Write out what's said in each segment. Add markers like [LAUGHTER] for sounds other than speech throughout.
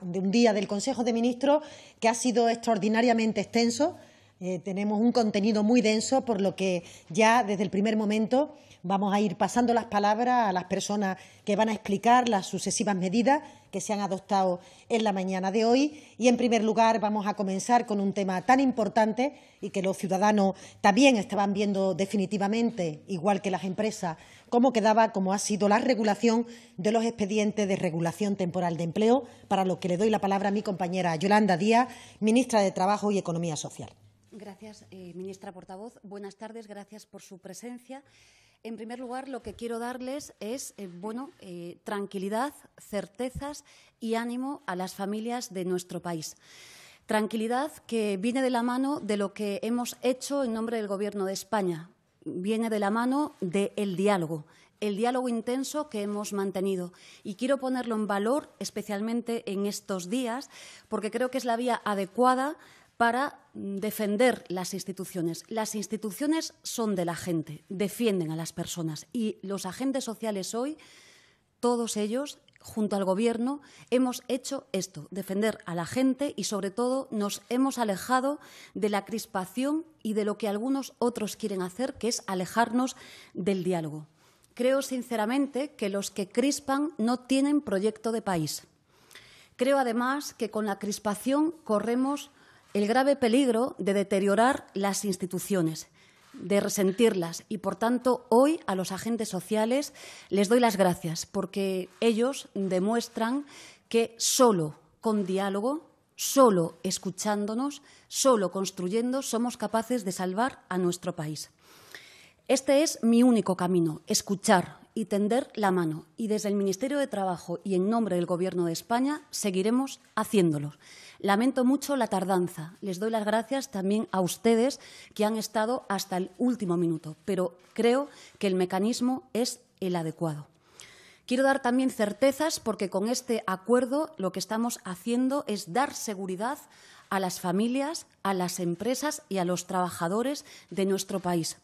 de un día del Consejo de Ministros que ha sido extraordinariamente extenso eh, tenemos un contenido muy denso, por lo que ya desde el primer momento vamos a ir pasando las palabras a las personas que van a explicar las sucesivas medidas que se han adoptado en la mañana de hoy. Y, en primer lugar, vamos a comenzar con un tema tan importante y que los ciudadanos también estaban viendo definitivamente, igual que las empresas, cómo quedaba, como ha sido la regulación de los expedientes de regulación temporal de empleo, para lo que le doy la palabra a mi compañera Yolanda Díaz, ministra de Trabajo y Economía Social. Gracias, eh, ministra portavoz. Buenas tardes, gracias por su presencia. En primer lugar, lo que quiero darles es eh, bueno, eh, tranquilidad, certezas y ánimo a las familias de nuestro país. Tranquilidad que viene de la mano de lo que hemos hecho en nombre del Gobierno de España, viene de la mano del diálogo, el diálogo intenso que hemos mantenido. Y quiero ponerlo en valor, especialmente en estos días, porque creo que es la vía adecuada para defender las instituciones. Las instituciones son de la gente, defienden a las personas y los agentes sociales hoy, todos ellos, junto al Gobierno, hemos hecho esto, defender a la gente y, sobre todo, nos hemos alejado de la crispación y de lo que algunos otros quieren hacer, que es alejarnos del diálogo. Creo, sinceramente, que los que crispan no tienen proyecto de país. Creo, además, que con la crispación corremos el grave peligro de deteriorar las instituciones, de resentirlas. Y, por tanto, hoy a los agentes sociales les doy las gracias porque ellos demuestran que solo con diálogo, solo escuchándonos, solo construyendo, somos capaces de salvar a nuestro país. Este es mi único camino, escuchar y tender la mano. Y desde el Ministerio de Trabajo y en nombre del Gobierno de España seguiremos haciéndolo. Lamento mucho la tardanza. Les doy las gracias también a ustedes que han estado hasta el último minuto, pero creo que el mecanismo es el adecuado. Quiero dar también certezas porque con este acuerdo lo que estamos haciendo es dar seguridad a las familias, a las empresas y a los trabajadores de nuestro país.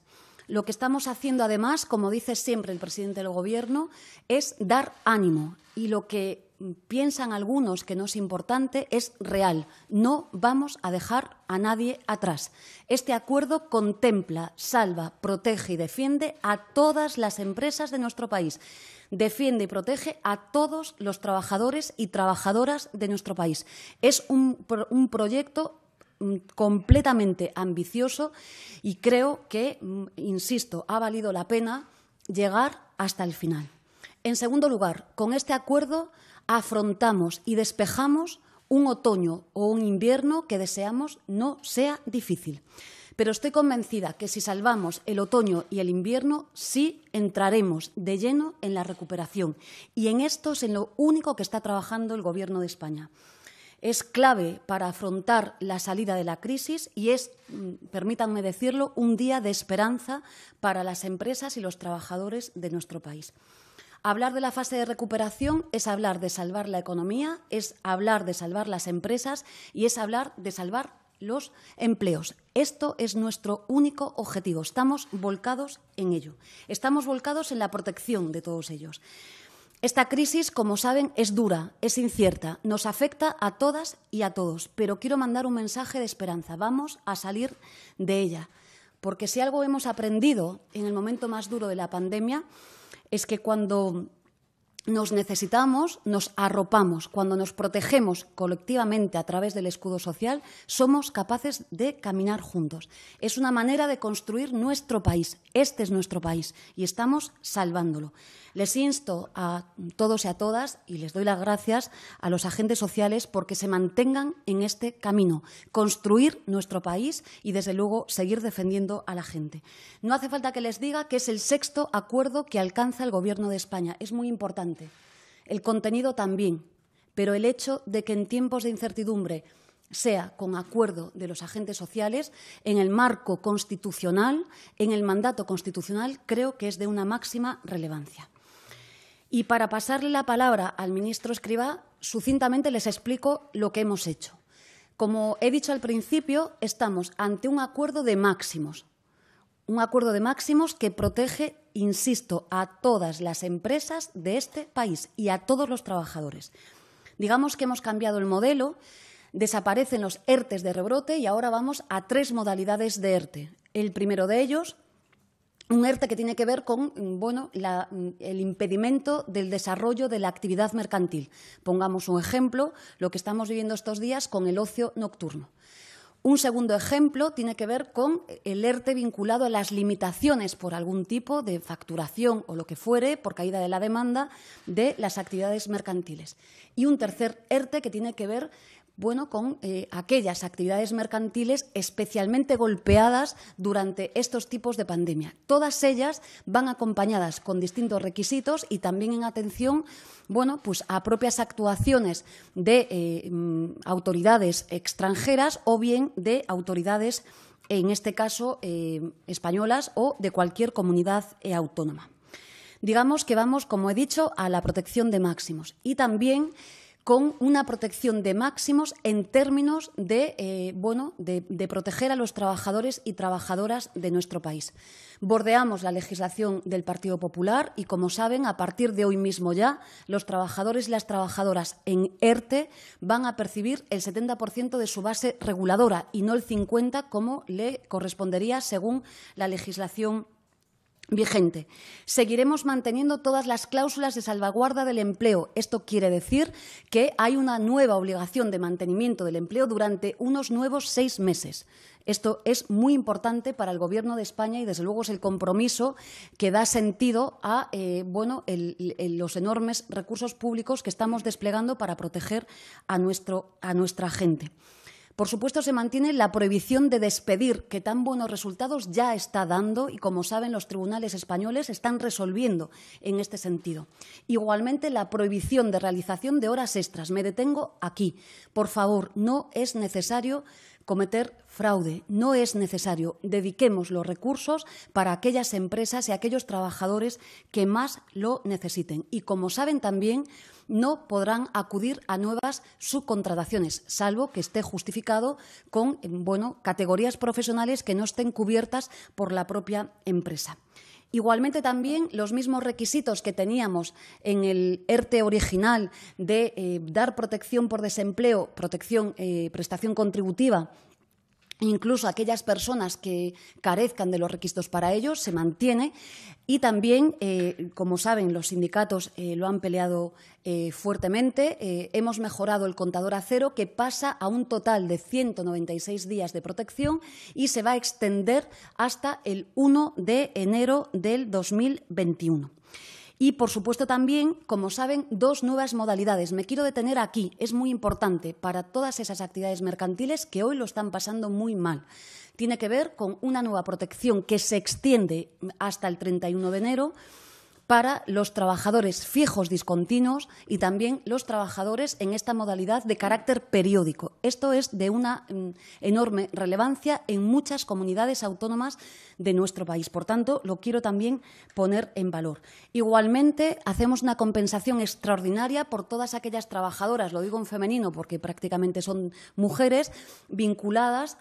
Lo que estamos haciendo, además, como dice siempre el presidente del Gobierno, es dar ánimo. Y lo que piensan algunos que no es importante es real. No vamos a dejar a nadie atrás. Este acuerdo contempla, salva, protege y defiende a todas las empresas de nuestro país. Defiende y protege a todos los trabajadores y trabajadoras de nuestro país. Es un, proyecto Mm, completamente ambicioso y creo que, mm, insisto, ha valido la pena llegar hasta el final. En segundo lugar, con este acuerdo afrontamos y despejamos un otoño o un invierno que deseamos no sea difícil. Pero estoy convencida que si salvamos el otoño y el invierno, sí entraremos de lleno en la recuperación. Y en esto es en lo único que está trabajando el Gobierno de España es clave para afrontar la salida de la crisis y es, mm, permítanme decirlo, un día de esperanza para las empresas y los trabajadores de nuestro país. Hablar de la fase de recuperación es hablar de salvar la economía, es hablar de salvar las empresas y es hablar de salvar los empleos. Esto es nuestro único objetivo. Estamos volcados en ello. Estamos volcados en la protección de todos ellos. Esta crisis, como saben, es dura, es incierta, nos afecta a todas y a todos, pero quiero mandar un mensaje de esperanza. Vamos a salir de ella, porque si algo hemos aprendido en el momento más duro de la pandemia es que cuando nos necesitamos, nos arropamos, cuando nos protegemos colectivamente a través del escudo social, somos capaces de caminar juntos. Es una manera de construir nuestro país. Este es nuestro país y estamos salvándolo. Les insto a todos y a todas, y les doy las gracias a los agentes sociales porque se mantengan en este camino, construir nuestro país y, desde luego, seguir defendiendo a la gente. No hace falta que les diga que es el sexto acuerdo que alcanza el Gobierno de España. Es muy importante. El contenido también, pero el hecho de que en tiempos de incertidumbre sea con acuerdo de los agentes sociales, en el marco constitucional, en el mandato constitucional, creo que es de una máxima relevancia. Y para pasarle la palabra al ministro escriba sucintamente les explico lo que hemos hecho. Como he dicho al principio, estamos ante un acuerdo de máximos. Un acuerdo de máximos que protege, insisto, a todas las empresas de este país y a todos los trabajadores. Digamos que hemos cambiado el modelo, desaparecen los ERTES de rebrote y ahora vamos a tres modalidades de ERTE. E. El primero de ellos, un ERTE que tiene que ver con mm, bueno, mm, el impedimento del desarrollo de la actividad mercantil. Pongamos un ejemplo, lo que estamos viviendo estos días con el ocio nocturno. Un segundo ejemplo tiene que ver con el ERTE vinculado a las limitaciones por algún tipo de facturación o lo que fuere, por caída de la demanda, de las actividades mercantiles. Y un tercer ERTE que tiene que ver bueno, con eh, aquellas actividades mercantiles especialmente golpeadas durante estos tipos de pandemia. Todas ellas van acompañadas con distintos requisitos y también en atención pues a propias actuaciones de eh, mm, autoridades extranjeras o bien de autoridades, en este caso, eh, españolas o de cualquier comunidad autónoma. Digamos que vamos, como he dicho, a la protección de máximos y también con una protección de máximos en términos de, eh, bueno, de, proteger a los trabajadores y trabajadoras de nuestro país. Bordeamos la legislación del Partido Popular y, como saben, a partir de hoy mismo ya, los trabajadores y las trabajadoras en ERTE van a percibir el 70% de su base reguladora y no el 50% como le correspondería según la legislación vigente. Seguiremos manteniendo todas las cláusulas de salvaguarda del empleo. Esto quiere decir que hay una nueva obligación de mantenimiento del empleo durante unos nuevos seis meses. Esto es muy importante para el Gobierno de España y, desde luego, es el compromiso que da sentido a eh, bueno, los enormes recursos públicos que estamos desplegando para proteger a, nuestro, a nuestra gente. Por supuesto, se mantiene la prohibición de despedir, que tan buenos resultados ya está dando y, como saben, los tribunales españoles están resolviendo en este sentido. Igualmente, la prohibición de realización de horas extras. Me detengo aquí. Por favor, no es necesario cometer fraude. No es necesario. Dediquemos los recursos para aquellas empresas y aquellos trabajadores que más lo necesiten. Y como saben también, no podrán acudir a nuevas subcontrataciones, salvo que esté justificado con bueno, categorías profesionales que no estén cubiertas por la propia empresa. Igualmente también los mismos requisitos que teníamos en el ERTE original de eh, dar protección por desempleo, protección, eh, prestación contributiva Incluso aquellas personas que carezcan de los requisitos para ello se mantiene y también, eh, como saben, los sindicatos eh, lo han peleado eh, fuertemente. hemos mejorado el contador a cero, que pasa a un total de 196 días de protección y se va a extender hasta el 1 de enero del 2021. Y, por supuesto, también, como saben, dos nuevas modalidades. Me quiero detener aquí, es muy importante para todas esas actividades mercantiles que hoy lo están pasando muy mal tiene que ver con una nueva protección que se extiende hasta el 31 de enero para los trabajadores fijos discontinuos y también los trabajadores en esta modalidad de carácter periódico. Esto es de una mm, enorme relevancia en muchas comunidades autónomas de nuestro país. Por tanto, lo quiero también poner en valor. Igualmente, hacemos una compensación extraordinaria por todas aquellas trabajadoras, lo digo en femenino porque prácticamente son mujeres, vinculadas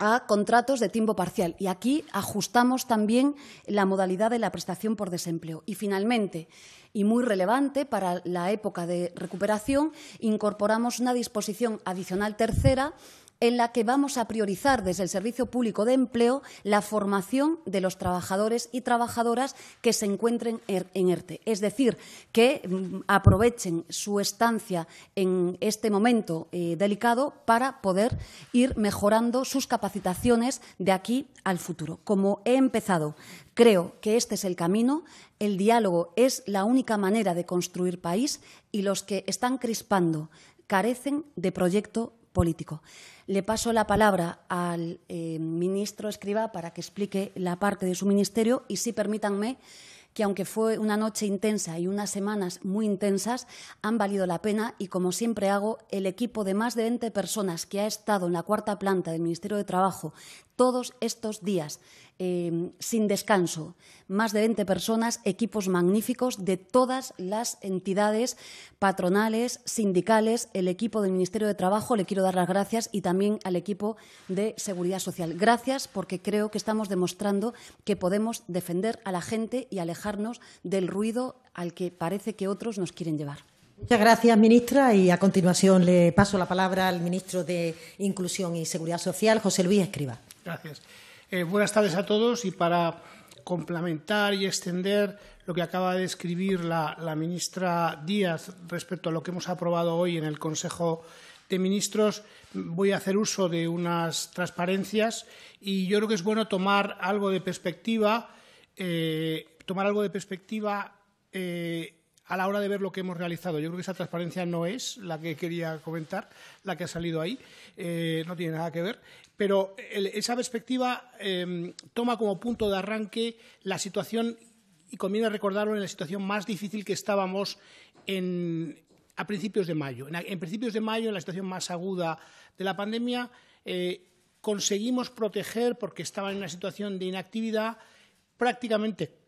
a contratos de tiempo parcial. Y aquí ajustamos también la modalidad de la prestación por desempleo. Y finalmente, y muy relevante para la época de recuperación, incorporamos una disposición adicional tercera en la que vamos a priorizar desde el Servicio Público de Empleo la formación de los trabajadores y trabajadoras que se encuentren er, en ERTE. Es decir, que mm, aprovechen su estancia en este momento eh, delicado para poder ir mejorando sus capacitaciones de aquí al futuro. Como he empezado, creo que este es el camino. El diálogo es la única manera de construir país y los que están crispando carecen de proyecto político. Le paso la palabra al eh, ministro Escriba para que explique la parte de su ministerio y, sí, permítanme que aunque fue una noche intensa y unas semanas muy intensas, han valido la pena y, como siempre hago, el equipo de más de 20 personas que ha estado en la cuarta planta del Ministerio de Trabajo todos estos días Em, sin descanso. Más de 20 personas, equipos magníficos de todas las entidades patronales, sindicales, el equipo del Ministerio de Trabajo, le quiero dar las gracias, y también al equipo de Seguridad Social. Gracias porque creo que estamos demostrando que podemos defender a la gente y alejarnos del ruido al que parece que otros nos quieren llevar. Muchas gracias, ministra. Y a continuación le paso la palabra al ministro de Inclusión y Seguridad Social, José Luis Escriba. Gracias. Eh, buenas tardes a todos y para complementar y extender lo que acaba de escribir la, ministra Díaz respecto a lo que hemos aprobado hoy en el Consejo de Ministros, voy a hacer uso de unas transparencias y yo creo que es bueno tomar algo de perspectiva, eh, tomar algo de perspectiva eh, a la hora de ver lo que hemos realizado. Yo creo que esa transparencia no es la que quería comentar, la que ha salido ahí, no tiene nada que ver pero esa perspectiva em, toma como punto de arranque la situación, y conviene recordarlo, en la situación más difícil que estábamos a principios de mayo. En, principios de mayo, en la situación más aguda de la pandemia, eh, conseguimos proteger, porque estaba en una situación de inactividad, prácticamente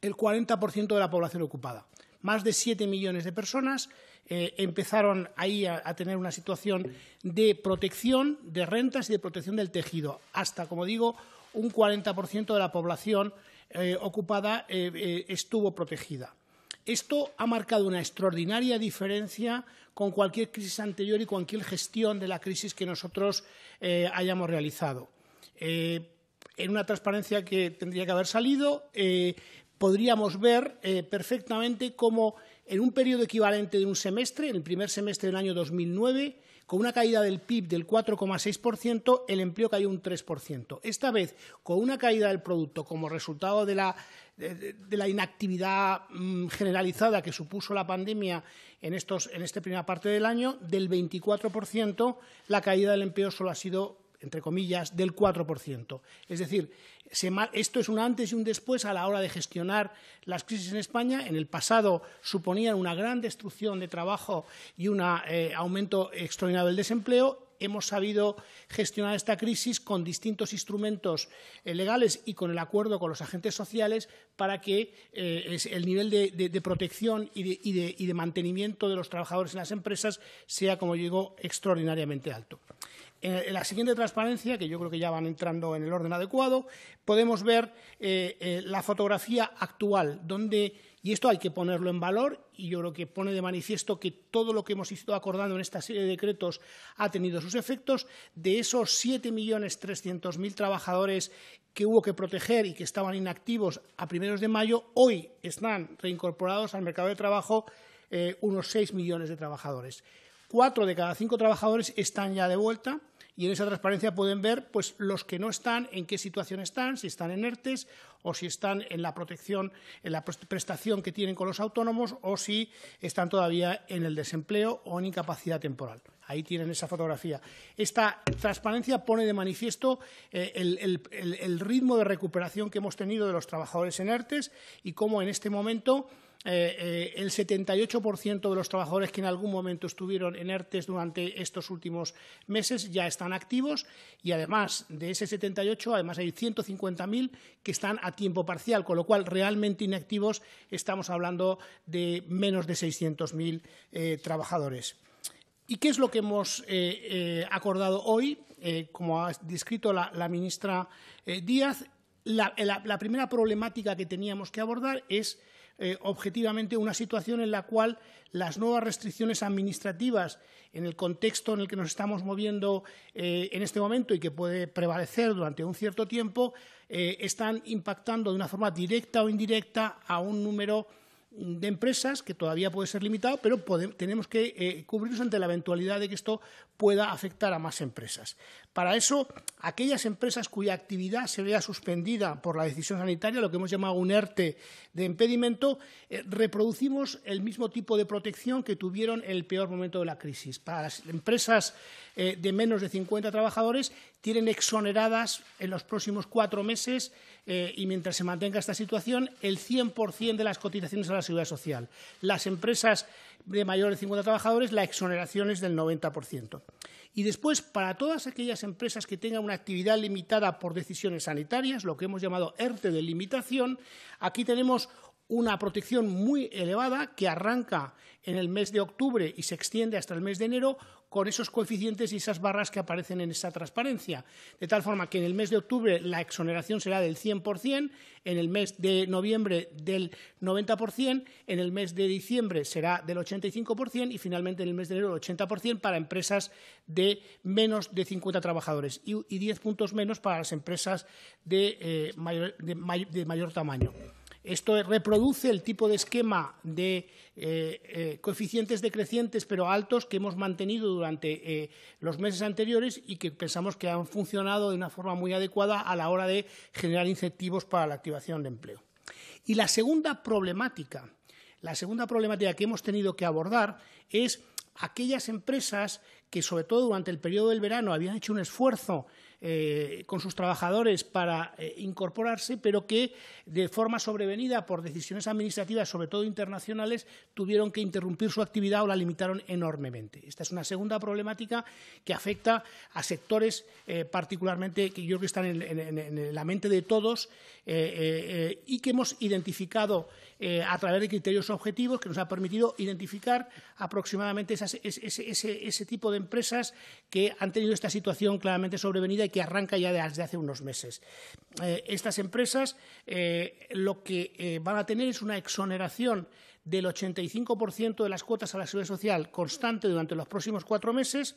el 40% de la población ocupada, más de 7 millones de personas eh, empezaron ahí a, tener una situación de protección de rentas y de protección del tejido, hasta, como digo, un 40% de la población eh, ocupada eh, estuvo protegida. Esto ha marcado una extraordinaria diferencia con cualquier crisis anterior y cualquier gestión de la crisis que nosotros hayamos realizado. en una transparencia que tendría que haber salido, podríamos ver perfectamente cómo en un periodo equivalente de un semestre, en el primer semestre del año 2009, con una caída del PIB del 4,6%, el empleo cayó un 3%. Esta vez, con una caída del producto como resultado de la, inactividad mm, generalizada que supuso la pandemia en, en esta primera parte del año, del 24%, la caída del empleo solo ha sido entre comillas, del 4%. Es decir, esto es un antes y un después a la hora de gestionar las crisis en España. En el pasado suponían una gran destrucción de trabajo y un eh, aumento extraordinario del desempleo hemos sabido gestionar esta crisis con distintos instrumentos eh, legales y con el acuerdo con los agentes sociales para que eh, el nivel de, protección y de, y de mantenimiento de los trabajadores en las empresas sea, como digo, extraordinariamente alto. En eh, la siguiente transparencia, que yo creo que ya van entrando en el orden adecuado, podemos ver eh, eh, la fotografía actual, donde, y esto hay que ponerlo en valor, y yo creo que pone de manifiesto que todo lo que hemos ido acordando en esta serie de decretos ha tenido sus efectos. De esos 7.300.000 trabajadores que hubo que proteger y que estaban inactivos a primeros de mayo, hoy están reincorporados al mercado de trabajo unos 6 millones de trabajadores. Cuatro de cada cinco trabajadores están ya de vuelta y en esa transparencia pueden ver pues, los que no están, en qué situación están, si están en ERTES o si están en la protección, en la prestación que tienen con los autónomos o si están todavía en el desempleo o en incapacidad temporal. Ahí tienen esa fotografía. Esta transparencia pone de manifiesto eh, el, el ritmo de recuperación que hemos tenido de los trabajadores en ERTES y cómo en este momento eh, eh, el 78% de los trabajadores que en algún momento estuvieron en ERTES durante estos últimos meses ya están activos y además de ese 78, además hay 150.000 que están a tiempo parcial, con lo cual realmente inactivos estamos hablando de menos de 600.000 eh, trabajadores. ¿Y qué es lo que hemos acordado hoy? como ha descrito la, ministra Díaz, la primera problemática que teníamos que abordar es eh, objetivamente una situación en la cual las nuevas restricciones administrativas, en el contexto en el que nos estamos moviendo eh, en este momento y que puede prevalecer durante un cierto tiempo, eh, están impactando de una forma directa o indirecta a un número de empresas que todavía puede ser limitado, pero tenemos que eh, cubrirnos ante la eventualidad de que esto pueda afectar a más empresas. Para eso, aquellas empresas cuya actividad se vea suspendida por la decisión sanitaria, lo que hemos llamado un ERTE de impedimento, eh, reproducimos el mismo tipo de protección que tuvieron en el peor momento de la crisis. Para las empresas eh, de menos de 50 trabajadores tienen exoneradas en los próximos cuatro meses eh, y mientras se mantenga esta situación el 100% de las cotizaciones a la seguridad social. Las empresas de mayor de 50 trabajadores, la exoneración es del 90%. Y después, para todas aquellas empresas que tengan una actividad limitada por decisiones sanitarias, lo que hemos llamado ERTE de limitación, aquí tenemos una protección muy elevada que arranca en el mes de octubre y se extiende hasta el mes de enero con esos coeficientes y esas barras que aparecen en esa transparencia. De tal forma que en el mes de octubre la exoneración será del 100%, en el mes de noviembre del 90%, en el mes de diciembre será del 85% y finalmente en el mes de enero del 80% para empresas de menos de 50 trabajadores y, 10 puntos menos para las empresas de eh, mayor tamaño. Esto reproduce el tipo de esquema de eh, eh, coeficientes decrecientes pero altos que hemos mantenido durante eh, los meses anteriores y que pensamos que han funcionado de una forma muy adecuada a la hora de generar incentivos para la activación de empleo. Y la segunda problemática, la segunda problemática que hemos tenido que abordar es aquellas empresas que, sobre todo durante el periodo del verano, habían hecho un esfuerzo eh, con sus trabajadores para eh, incorporarse, pero que de forma sobrevenida por decisiones administrativas, sobre todo internacionales, tuvieron que interrumpir su actividad o la limitaron enormemente. Esta es una segunda problemática que afecta a sectores eh, particularmente que yo creo que están en la mente de todos y que hemos identificado eh, a través de criterios objetivos que nos ha permitido identificar aproximadamente ese, tipo de empresas que han tenido esta situación claramente sobrevenida y que arranca ya desde hace unos meses. Eh, estas empresas eh, lo que van a tener es una exoneración del 85% de las cuotas a la seguridad social constante durante los próximos cuatro meses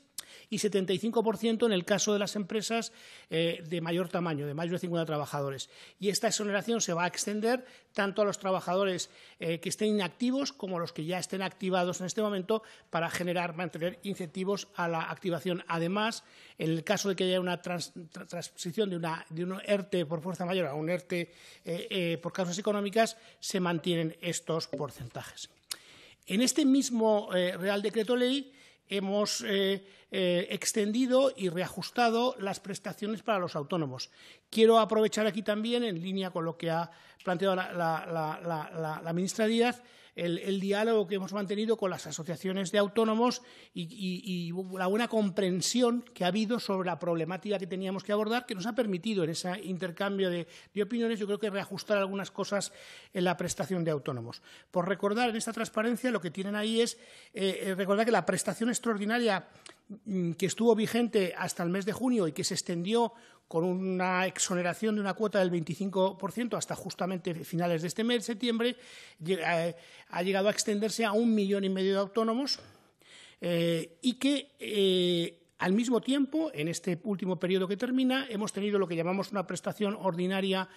y 75% en el caso de las empresas eh, de mayor tamaño, de más de 50 trabajadores. Y esta exoneración se va a extender tanto a los trabajadores eh, que estén inactivos como a los que ya estén activados en este momento para generar, mantener incentivos a la activación. Además, en el caso de que haya una transición de, una, de un ERTE por fuerza mayor a un ERTE eh, por causas económicas, se mantienen estos porcentajes. En este mismo Real Decreto Ley hemos eh, eh, extendido y reajustado las prestaciones para los autónomos. Quiero aprovechar aquí también, en línea con lo que ha planteado la, la, la ministra Díaz, el, diálogo que hemos mantenido con las asociaciones de autónomos y, la buena comprensión que ha habido sobre la problemática que teníamos que abordar, que nos ha permitido en ese intercambio de, opiniones, yo creo que reajustar algunas cosas en la prestación de autónomos. Por recordar, en esta transparencia lo que tienen ahí es eh, eh, recordar que la prestación extraordinaria mm, que estuvo vigente hasta el mes de junio y que se extendió con una exoneración de una cuota del 25% hasta justamente finales de este mes, septiembre, eh, ha llegado a extenderse a un millón y medio de autónomos eh, y que eh, al mismo tiempo, en este último periodo que termina, hemos tenido lo que llamamos una prestación ordinaria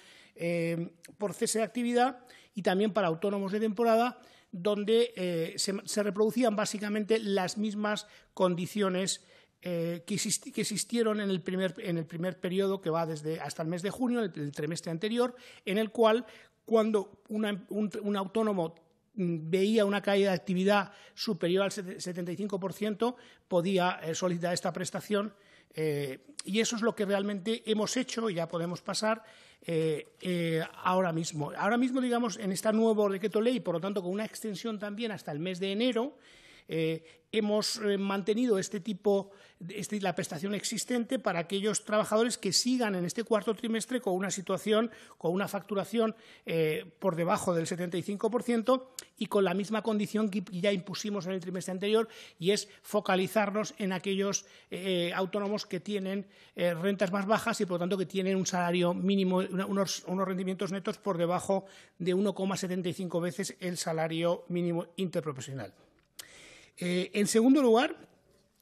por cese de actividad y también para autónomos de temporada, donde se reproducían básicamente las mismas condiciones eh, que, existieron en el, primer, en periodo que va desde hasta el mes de junio, el, trimestre anterior, en el cual cuando un, autónomo mm, veía una caída de actividad superior al 75%, podía eh, solicitar esta prestación. Eh, y eso es lo que realmente hemos hecho y ya podemos pasar ahora mismo. Ahora mismo, digamos, en este nuevo decreto ley, por lo tanto, con una extensión también hasta el mes de enero, eh, hemos eh, mantenido este tipo, este, la prestación existente para aquellos trabajadores que sigan en este cuarto trimestre con una situación, con una facturación eh, por debajo del 75% y con la misma condición que ya impusimos en el trimestre anterior y es focalizarnos en aquellos autónomos que tienen rentas más bajas y por lo tanto que tienen un salario mínimo, unos, unos rendimientos netos por debajo de 1,75 veces el salario mínimo interprofesional. Eh, en segundo lugar,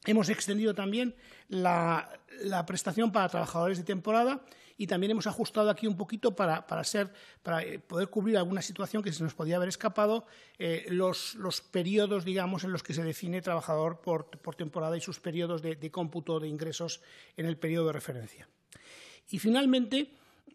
hemos extendido también la, prestación para trabajadores de temporada y también hemos ajustado aquí un poquito para, eh, poder cubrir alguna situación que se nos podía haber escapado, eh, los, periodos, digamos, en los que se define trabajador por, temporada y sus periodos de, de cómputo de ingresos en el periodo de referencia. Y finalmente,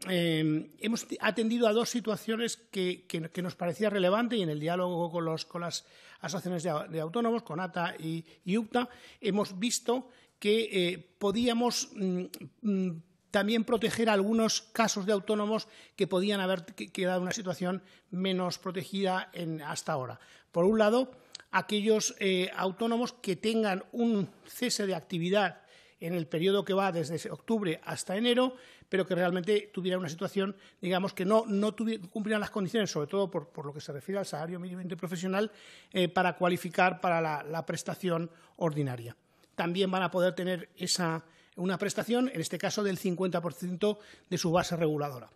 Em, hemos atendido a dos situaciones que, nos parecía relevante y en el diálogo con, las asociaciones de, autónomos, con ATA y, UPTA, hemos visto que eh, podíamos mm, mm, también proteger algunos casos de autónomos que podían haber quedado en una situación menos protegida hasta ahora. Por un lado, aquellos eh, autónomos que tengan un cese de actividad en el periodo que va desde octubre hasta enero, pero que realmente tuviera una situación, digamos, que no, no cumplieran las condiciones, sobre todo por, lo que se refiere al salario mínimo interprofesional, eh, para cualificar para la, prestación ordinaria. También van a poder tener esa, una prestación, en este caso del 50% de su base reguladora.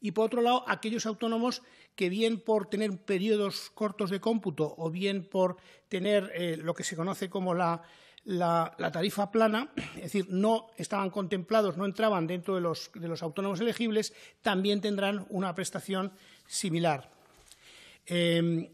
Y por otro lado, aquellos autónomos que bien por tener periodos cortos de cómputo o bien por tener eh, lo que se conoce como la la, tarifa plana, es decir, no estaban contemplados, no entraban dentro de los, autónomos elegibles, también tendrán una prestación similar. Em,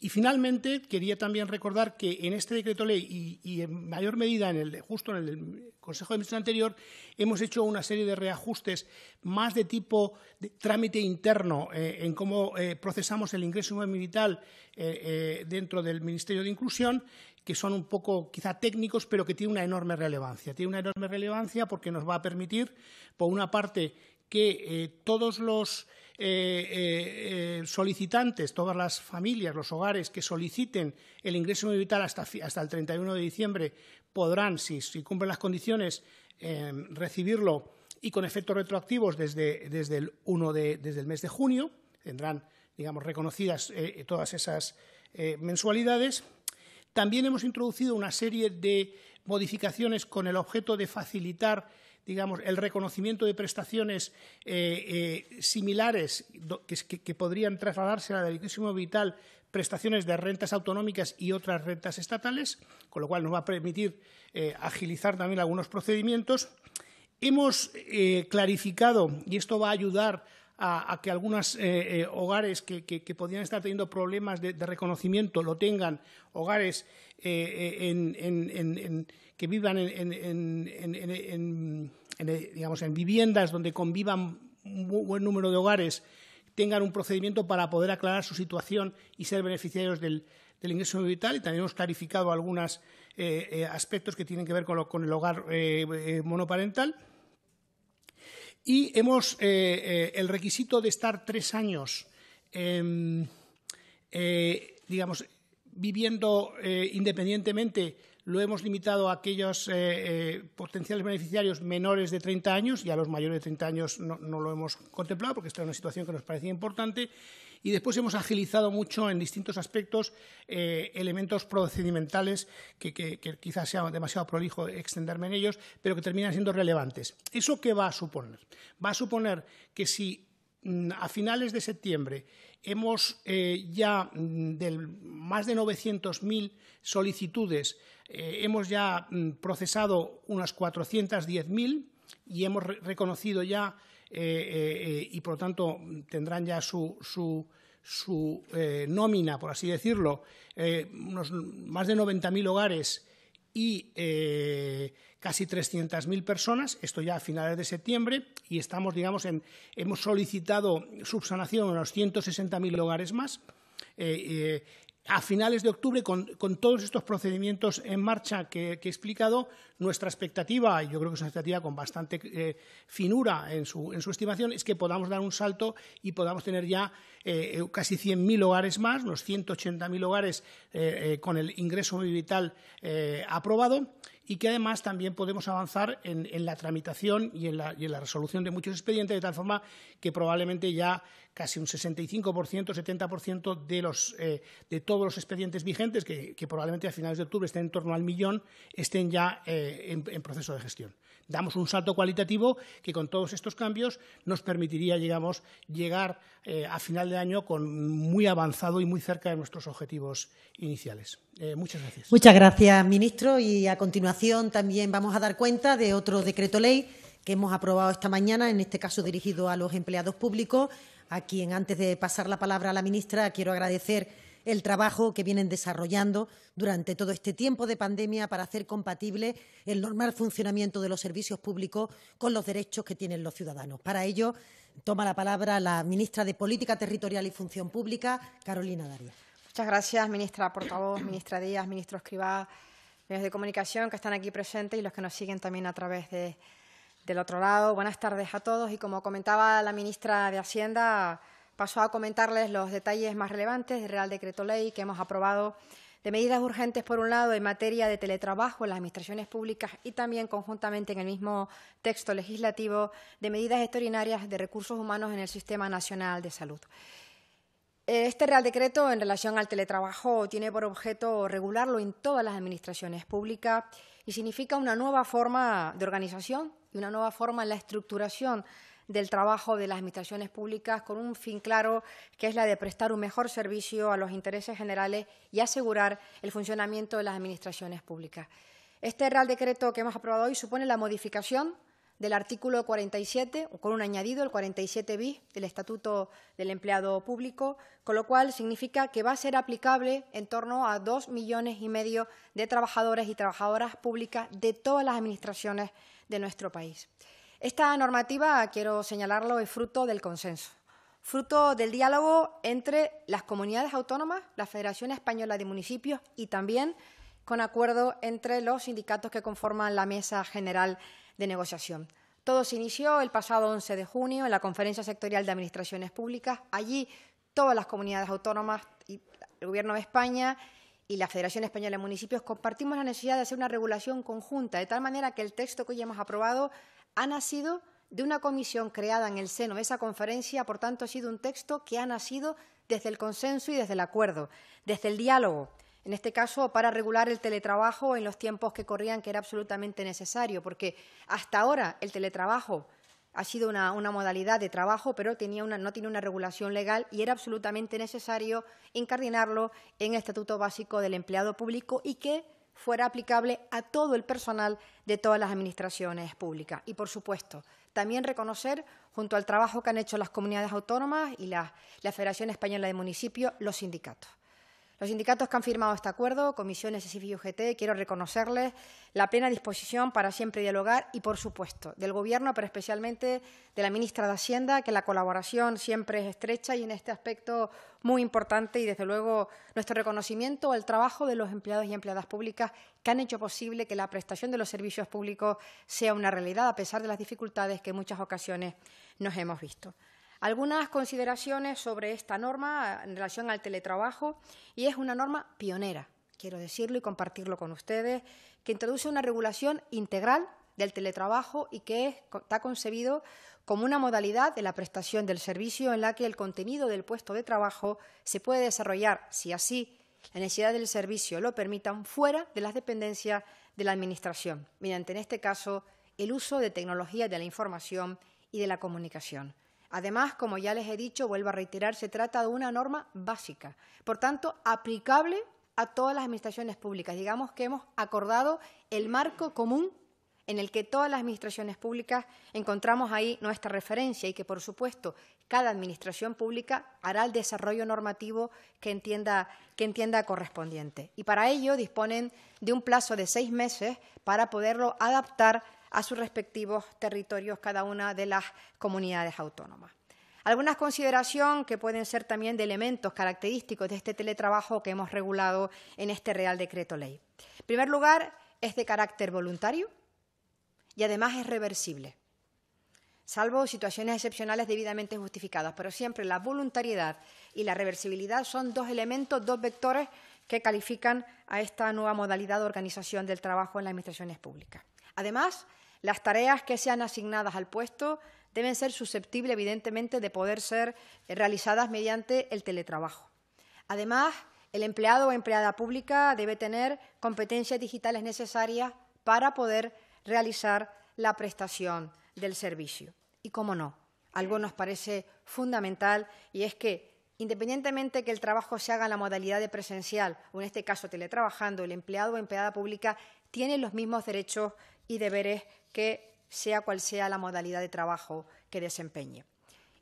y finalmente, quería también recordar que en este decreto ley y, en mayor medida en el, justo en el Consejo de Ministros anterior, hemos hecho una serie de reajustes más de tipo de trámite interno eh, en cómo eh, procesamos el ingreso militar eh, dentro del Ministerio de Inclusión que son un poco quizá técnicos, pero que tienen una enorme relevancia. Tiene una enorme relevancia porque nos va a permitir, por una parte, que eh, todos los eh, eh, solicitantes, todas las familias, los hogares que soliciten el ingreso vital hasta, el 31 de diciembre podrán, si, cumplen las condiciones, recibirlo y con efectos retroactivos desde, el desde el mes de junio. Tendrán, digamos, reconocidas todas esas mensualidades también hemos introducido una serie de modificaciones con el objeto de facilitar digamos, el reconocimiento de prestaciones eh, eh, similares que, podrían trasladarse a la Vicísimo vital, prestaciones de rentas autonómicas y otras rentas estatales, con lo cual nos va a permitir eh, agilizar también algunos procedimientos. Hemos clarificado, y esto va a ayudar a, que algunos eh, eh, hogares que, podrían estar teniendo problemas de, reconocimiento lo tengan hogares eh, que vivan en, viviendas donde convivan un buen número de hogares tengan un procedimiento para poder aclarar su situación y ser beneficiarios del, ingreso vital y también hemos clarificado algunos aspectos que tienen que ver con, el hogar monoparental. Y hemos, eh, eh, el requisito de estar tres años, em, eh, viviendo independientemente, lo hemos limitado a aquellos potenciales beneficiarios menores de 30 años, y a los mayores de 30 años no, no lo hemos contemplado porque esta es una situación que nos parecía importante y después hemos agilizado mucho en distintos aspectos eh, elementos procedimentales que, quizás sea demasiado prolijo extenderme en ellos, pero que terminan siendo relevantes. ¿Eso qué va a suponer? Va a suponer que si mm, a finales de septiembre hemos eh, ya mm, del más de 900.000 solicitudes, eh, hemos ya mm, procesado unas 410.000 y hemos reconocido ya eh, eh, eh, y por lo tanto tendrán ya su, su, su nómina, por así decirlo, unos, más de 90.000 hogares y casi 300.000 personas, esto ya a finales de septiembre, y estamos, digamos, en, hemos solicitado subsanación a unos 160.000 hogares más a finales de octubre, con, todos estos procedimientos en marcha que, he explicado, nuestra expectativa, y yo creo que es una expectativa con bastante eh, finura en su, estimación, es que podamos dar un salto y podamos tener ya eh, casi 100.000 hogares más, unos 180.000 hogares eh, con el ingreso vital aprobado y que además también podemos avanzar en, la tramitación y en la, resolución de muchos expedientes, de tal forma que probablemente ya casi un 65%, 70% de, los, eh, de todos los expedientes vigentes, que, probablemente a finales de octubre estén en torno al millón, estén ya eh, en, proceso de gestión. Damos un salto cualitativo que con todos estos cambios nos permitiría llegar eh, a final de año con muy avanzado y muy cerca de nuestros objetivos iniciales. muchas gracias. Muchas gracias, ministro. Y a continuación también vamos a dar cuenta de otro decreto ley que hemos aprobado esta mañana, en este caso dirigido a los empleados públicos a quien antes de pasar la palabra a la ministra quiero agradecer el trabajo que vienen desarrollando durante todo este tiempo de pandemia para hacer compatible el normal funcionamiento de los servicios públicos con los derechos que tienen los ciudadanos. Para ello, toma la palabra la ministra de Política Territorial y Función Pública, Carolina Darias. Muchas gracias, ministra portavoz, ministra Díaz, ministro Escribá, medios de comunicación que están aquí presentes y los que nos siguen también a través de del otro lado, buenas tardes a todos y como comentaba la ministra de Hacienda, paso a comentarles los detalles más relevantes del Real Decreto Ley que hemos aprobado de medidas urgentes, por un lado, en materia de teletrabajo en las administraciones públicas y también conjuntamente en el mismo texto legislativo de medidas extraordinarias de recursos humanos en el Sistema Nacional de Salud. Este Real Decreto, en relación al teletrabajo, tiene por objeto regularlo en todas las administraciones públicas y significa una nueva forma de organización y una nueva forma en la estructuración del trabajo de las administraciones públicas con un fin claro que es la de prestar un mejor servicio a los intereses generales y asegurar el funcionamiento de las administraciones públicas. Este Real Decreto que hemos aprobado hoy supone la modificación del artículo 47, o con un añadido, el 47 bis del Estatuto del Empleado Público, con lo cual significa que va a ser aplicable en torno a dos millones y medio de trabajadores y trabajadoras públicas de todas las administraciones de nuestro país. Esta normativa, quiero señalarlo, es fruto del consenso, fruto del diálogo entre las comunidades autónomas, la Federación Española de Municipios y también con acuerdo entre los sindicatos que conforman la Mesa General de Negociación. Todo se inició el pasado 11 de junio en la Conferencia Sectorial de Administraciones Públicas. Allí todas las comunidades autónomas y el Gobierno de España y la Federación Española de Municipios compartimos la necesidad de hacer una regulación conjunta, de tal manera que el texto que hoy hemos aprobado ha nacido de una comisión creada en el seno de esa conferencia, por tanto, ha sido un texto que ha nacido desde el consenso y desde el acuerdo, desde el diálogo. En este caso, para regular el teletrabajo en los tiempos que corrían, que era absolutamente necesario, porque hasta ahora el teletrabajo ha sido una, modalidad de trabajo, pero no tiene una regulación legal y era absolutamente necesario encardinarlo en el Estatuto Básico del Empleado Público y que fuera aplicable a todo el personal de todas las administraciones públicas. Y, por supuesto, también reconocer, junto al trabajo que han hecho las comunidades autónomas y la Federación Española de Municipios, los sindicatos. Los sindicatos que han firmado este acuerdo, comisiones, SIF y UGT, quiero reconocerles la plena disposición para siempre dialogar y, por supuesto, del Gobierno, pero especialmente de la ministra de Hacienda, que la colaboración siempre es estrecha y en este aspecto muy importante y, desde luego, nuestro reconocimiento al trabajo de los empleados y empleadas públicas que han hecho posible que la prestación de los servicios públicos sea una realidad, a pesar de las dificultades que en muchas ocasiones nos hemos visto. Algunas consideraciones sobre esta norma en relación al teletrabajo y es una norma pionera, quiero decirlo y compartirlo con ustedes, que introduce una regulación integral del teletrabajo y que está concebido como una modalidad de la prestación del servicio en la que el contenido del puesto de trabajo se puede desarrollar, si así la necesidad del servicio lo permitan, fuera de las dependencias de la Administración, mediante en este caso el uso de tecnologías de la información y de la comunicación. Además, como ya les he dicho, vuelvo a reiterar, se trata de una norma básica, por tanto, aplicable a todas las administraciones públicas. Digamos que hemos acordado el marco común en el que todas las administraciones públicas encontramos ahí nuestra referencia y que, por supuesto, cada administración pública hará el desarrollo normativo que entienda, que entienda correspondiente. Y para ello disponen de un plazo de seis meses para poderlo adaptar a sus respectivos territorios cada una de las comunidades autónomas. Algunas consideraciones que pueden ser también de elementos característicos de este teletrabajo que hemos regulado en este Real Decreto Ley. En primer lugar, es de carácter voluntario y además es reversible, salvo situaciones excepcionales debidamente justificadas, pero siempre la voluntariedad y la reversibilidad son dos elementos, dos vectores que califican a esta nueva modalidad de organización del trabajo en las administraciones públicas. Además, las tareas que sean asignadas al puesto deben ser susceptibles, evidentemente, de poder ser eh, realizadas mediante el teletrabajo. Además, el empleado o empleada pública debe tener competencias digitales necesarias para poder realizar la prestación del servicio. Y cómo no, algo nos parece fundamental y es que Independientemente que el trabajo se haga en la modalidad de presencial o en este caso teletrabajando, el empleado o empleada pública tiene los mismos derechos y deberes que sea cual sea la modalidad de trabajo que desempeñe.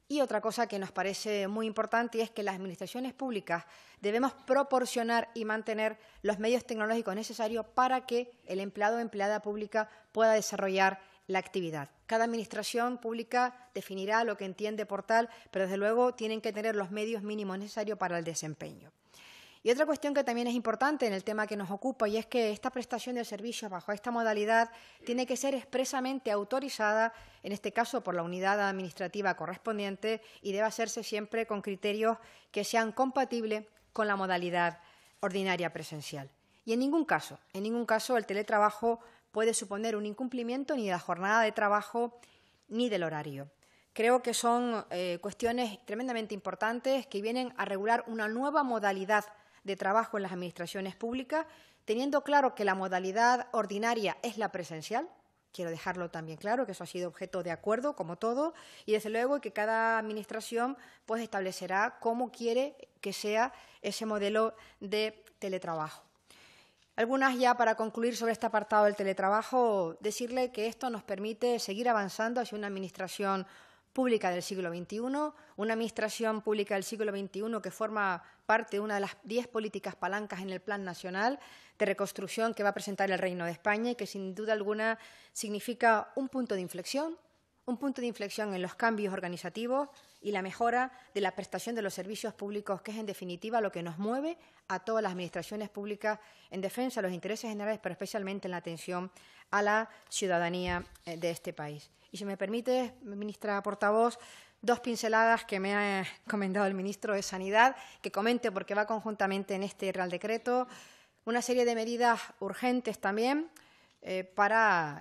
Y otra cosa que nos parece muy importante es que las administraciones públicas debemos proporcionar y mantener los medios tecnológicos necesarios para que el empleado o empleada pública pueda desarrollar la actividad. Cada administración pública definirá lo que entiende por tal, pero desde luego tienen que tener los medios mínimos necesarios para el desempeño. Y otra cuestión que también es importante en el tema que nos ocupa y es que esta prestación de servicios bajo esta modalidad tiene que ser expresamente autorizada, en este caso por la unidad administrativa correspondiente, y debe hacerse siempre con criterios que sean compatibles con la modalidad ordinaria presencial. Y en ningún caso, en ningún caso el teletrabajo puede suponer un incumplimiento ni de la jornada de trabajo ni del horario. Creo que son eh, cuestiones tremendamente importantes que vienen a regular una nueva modalidad de trabajo en las administraciones públicas, teniendo claro que la modalidad ordinaria es la presencial, quiero dejarlo también claro, que eso ha sido objeto de acuerdo, como todo, y desde luego que cada administración pues establecerá cómo quiere que sea ese modelo de teletrabajo. Algunas ya para concluir sobre este apartado del teletrabajo, decirle que esto nos permite seguir avanzando hacia una administración pública del siglo XXI, una administración pública del siglo XXI que forma parte de una de las diez políticas palancas en el Plan Nacional de Reconstrucción que va a presentar el Reino de España y que sin duda alguna significa un punto de inflexión, un punto de inflexión en los cambios organizativos, y la mejora de la prestación de los servicios públicos, que es en definitiva lo que nos mueve a todas las administraciones públicas en defensa de los intereses generales, pero especialmente en la atención a la ciudadanía eh, de este país. Y si me permite, ministra portavoz, dos pinceladas que me ha [LAUGHS] comentado el ministro de Sanidad, que comente porque va conjuntamente en este Real Decreto, una serie de medidas urgentes también eh,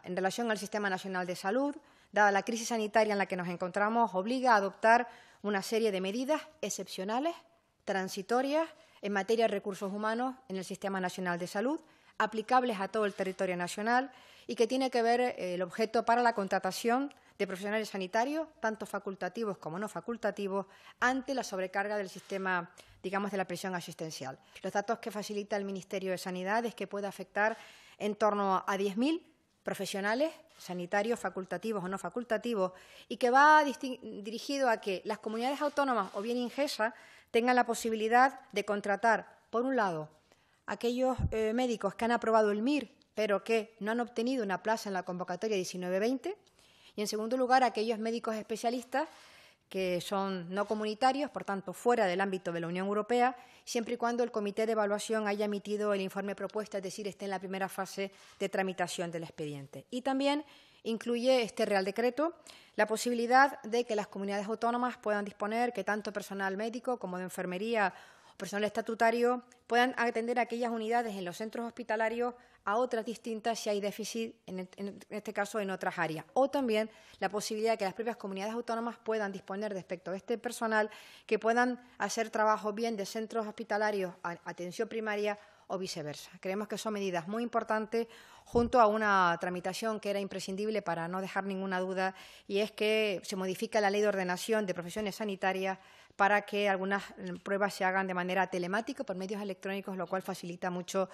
en relación al Sistema Nacional de Salud, dada la crisis sanitaria en la que nos encontramos, obliga a adoptar una serie de medidas excepcionales, transitorias, en materia de recursos humanos en el Sistema Nacional de Salud, aplicables a todo el territorio nacional y que tiene que ver eh, el objeto para la contratación de profesionales sanitarios, tanto facultativos como no facultativos, ante la sobrecarga del sistema, digamos, de la prisión asistencial. Los datos que facilita el Ministerio de Sanidad es que puede afectar en torno a 10.000 profesionales, sanitarios, facultativos o no facultativos, y que va dirigido a que las comunidades autónomas o bien ingesa tengan la posibilidad de contratar, por un lado, aquellos eh, médicos que han aprobado el MIR, pero que no han obtenido una plaza en la convocatoria 19-20, y en segundo lugar, aquellos médicos especialistas que son no comunitarios, por tanto, fuera del ámbito de la Unión Europea, siempre y cuando el Comité de Evaluación haya emitido el informe propuesta, es decir, esté en la primera fase de tramitación del expediente. Y también incluye este Real Decreto la posibilidad de que las comunidades autónomas puedan disponer que tanto personal médico como de enfermería o personal estatutario puedan atender a aquellas unidades en los centros hospitalarios a otras distintas si hay déficit, en, este caso, en otras áreas. O también la posibilidad de que las propias comunidades autónomas puedan disponer respecto de este personal, que puedan hacer trabajo bien de centros hospitalarios a atención primaria o viceversa. Creemos que son medidas muy importantes junto a una tramitación que era imprescindible para no dejar ninguna duda y es que se modifica la ley de ordenación de profesiones sanitarias para que algunas pruebas se hagan de manera telemática por medios electrónicos, lo cual facilita mucho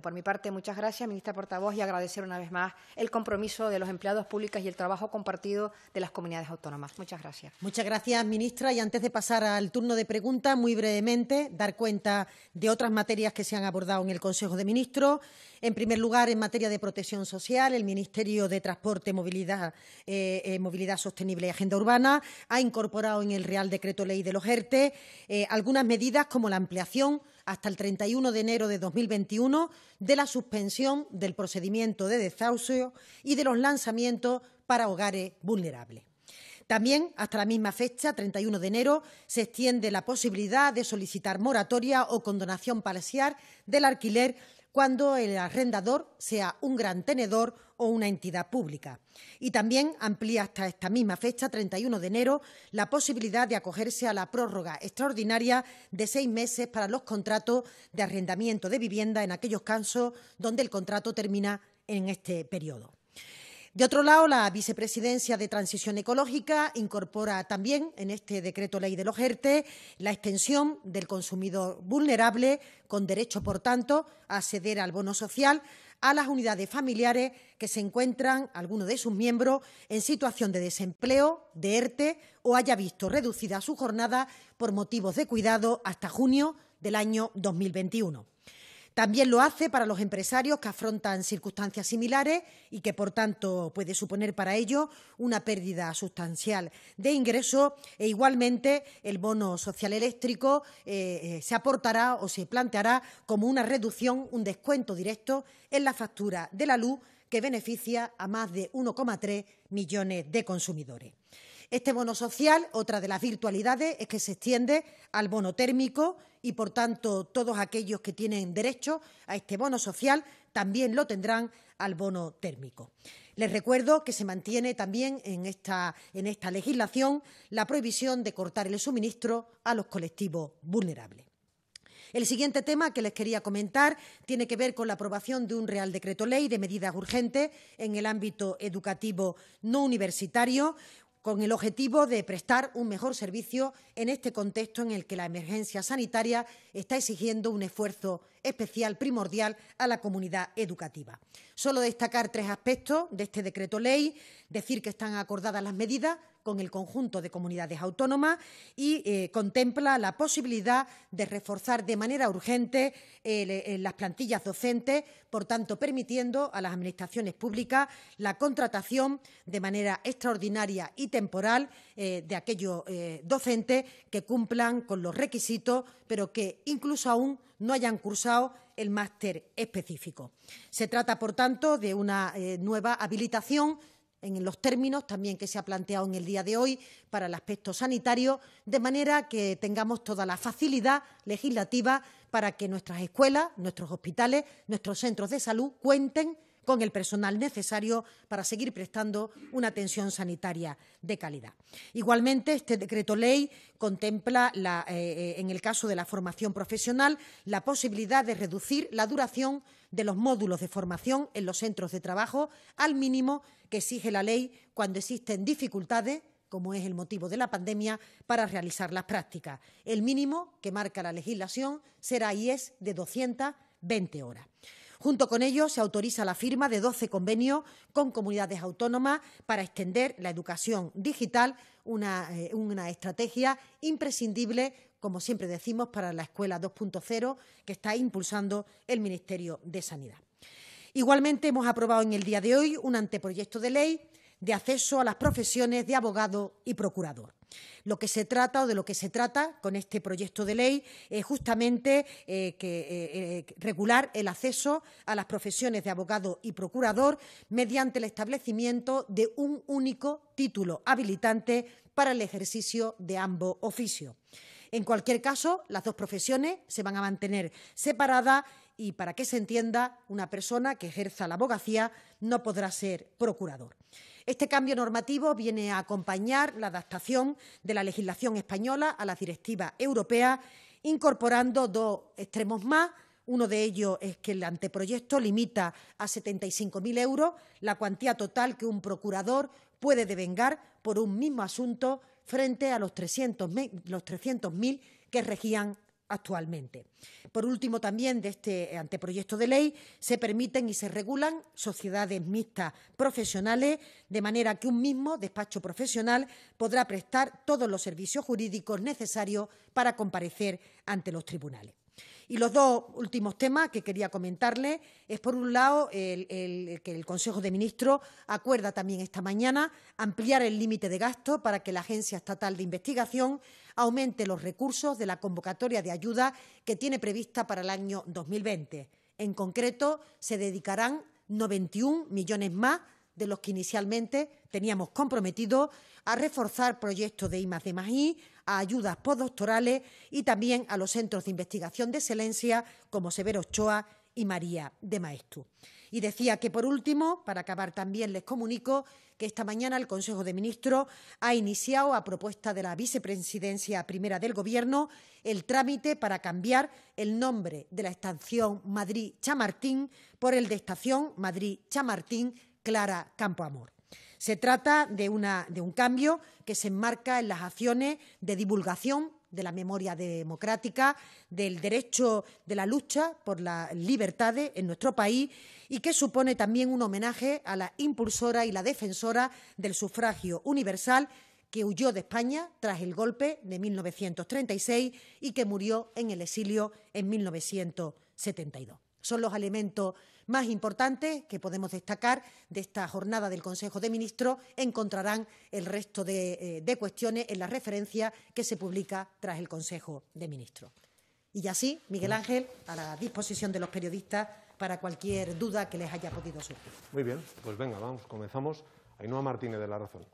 por mi parte, muchas gracias, ministra portavoz, y agradecer una vez más el compromiso de los empleados públicos y el trabajo compartido de las comunidades autónomas. Muchas gracias. Muchas gracias, ministra. Y antes de pasar al turno de preguntas, muy brevemente, dar cuenta de otras materias que se han abordado en el Consejo de Ministros. En primer lugar, en materia de protección social, el Ministerio de Transporte, Movilidad, eh, eh, Sostenible y Agenda Urbana ha incorporado en el Real Decreto Ley de los ERTE eh, algunas medidas como la ampliación hasta el 31 de enero de 2021 de la suspensión del procedimiento de desahucio y de los lanzamientos para hogares vulnerables. También, hasta la misma fecha, 31 de enero, se extiende la posibilidad de solicitar moratoria o condonación parcial del alquiler cuando el arrendador sea un gran tenedor o una entidad pública. Y también amplía hasta esta misma fecha, 31 de enero, la posibilidad de acogerse a la prórroga extraordinaria de seis meses para los contratos de arrendamiento de vivienda en aquellos casos donde el contrato termina en este periodo. De otro lado, la Vicepresidencia de Transición Ecológica incorpora también en este decreto ley de los ERTE la extensión del consumidor vulnerable con derecho, por tanto, a acceder al bono social a las unidades familiares que se encuentran, algunos de sus miembros, en situación de desempleo, de ERTE o haya visto reducida su jornada por motivos de cuidado hasta junio del año 2021. También lo hace para los empresarios que afrontan circunstancias similares y que, por tanto, puede suponer para ellos una pérdida sustancial de ingresos e igualmente el bono social eléctrico eh, eh, se aportará o se planteará como una reducción, un descuento directo en la factura de la luz que beneficia a más de 1,3 millones de consumidores. Este bono social, otra de las virtualidades, es que se extiende al bono térmico y, por tanto, todos aquellos que tienen derecho a este bono social también lo tendrán al bono térmico. Les recuerdo que se mantiene también en esta, en esta legislación la prohibición de cortar el suministro a los colectivos vulnerables. El siguiente tema que les quería comentar tiene que ver con la aprobación de un Real Decreto Ley de medidas urgentes en el ámbito educativo no universitario, con el objetivo de prestar un mejor servicio en este contexto en el que la emergencia sanitaria está exigiendo un esfuerzo especial primordial a la comunidad educativa. Solo destacar tres aspectos de este decreto ley, decir que están acordadas las medidas con el conjunto de comunidades autónomas y eh, contempla la posibilidad de reforzar de manera urgente eh, eh, las plantillas docentes, por tanto permitiendo a las administraciones públicas la contratación de manera extraordinaria y temporal de aquellos docentes que cumplan con los requisitos, pero que incluso aún no hayan cursado el máster específico. Se trata, por tanto, de una eh, nueva habilitación en los términos también que se ha planteado en el día de hoy para el aspecto sanitario, de manera que tengamos toda la facilidad legislativa para que nuestras escuelas, nuestros hospitales, nuestros centros de salud cuenten con el personal necesario para seguir prestando una atención sanitaria de calidad. Igualmente, este decreto ley contempla, eh, eh, en el caso de la formación profesional, la posibilidad de reducir la duración de los módulos de formación en los centros de trabajo al mínimo que exige la ley cuando existen dificultades como es el motivo de la pandemia, para realizar las prácticas. El mínimo que marca la legislación será y es de 220 horas. Junto con ello, se autoriza la firma de 12 convenios con comunidades autónomas para extender la educación digital, una, eh, una estrategia imprescindible como siempre decimos, para la Escuela 2.0 que está impulsando el Ministerio de Sanidad. Igualmente, hemos aprobado en el día de hoy un anteproyecto de ley de acceso a las profesiones de abogado y procurador. Lo que se trata o de lo que se trata con este proyecto de ley es justamente eh, eh, eh, regular el acceso a las profesiones de abogado y procurador mediante el establecimiento de un único título habilitante para el ejercicio de ambos oficios. En cualquier caso, las dos profesiones se van a mantener separadas y, para que se entienda, una persona que ejerza la abogacía no podrá ser procurador. Este cambio normativo viene a acompañar la adaptación de la legislación española a la directiva europea, incorporando dos extremos más. Uno de ellos es que el anteproyecto limita a 75.000 euros la cuantía total que un procurador puede devengar por un mismo asunto frente a los 300.000 que regían actualmente. Por último, también de este anteproyecto de ley se permiten y se regulan sociedades mixtas profesionales, de manera que un mismo despacho profesional podrá prestar todos los servicios jurídicos necesarios para comparecer ante los tribunales. Y los dos últimos temas que quería comentarles es, por un lado, el, que el Consejo de Ministros acuerda también esta mañana ampliar el límite de gasto para que la Agencia Estatal de Investigación aumente los recursos de la convocatoria de ayuda que tiene prevista para el año 2020. En concreto, se dedicarán 91 millones más de los que inicialmente teníamos comprometido a reforzar proyectos de IMAS de Magí, a ayudas postdoctorales y también a los centros de investigación de excelencia como Severo Ochoa y María de Maestu. Y decía que, por último, para acabar también, les comunico que esta mañana el Consejo de Ministros ha iniciado, a propuesta de la vicepresidencia primera del Gobierno, el trámite para cambiar el nombre de la estación Madrid-Chamartín por el de Estación Madrid-Chamartín Clara Campoamor. Se trata de, de un cambio que se enmarca en las acciones de divulgación de la memoria democrática, del derecho de la lucha por las libertades en nuestro país y que supone también un homenaje a la impulsora y la defensora del sufragio universal que huyó de España tras el golpe de 1936 y que murió en el exilio en 1972. Son los elementos más importante, que podemos destacar de esta jornada del Consejo de Ministros encontrarán el resto de, eh, de cuestiones en la referencia que se publica tras el Consejo de Ministros. Y así, Miguel Ángel, a la disposición de los periodistas para cualquier duda que les haya podido surgir. Muy bien, pues venga, vamos, comenzamos. Ainhoa Martínez de La Razón.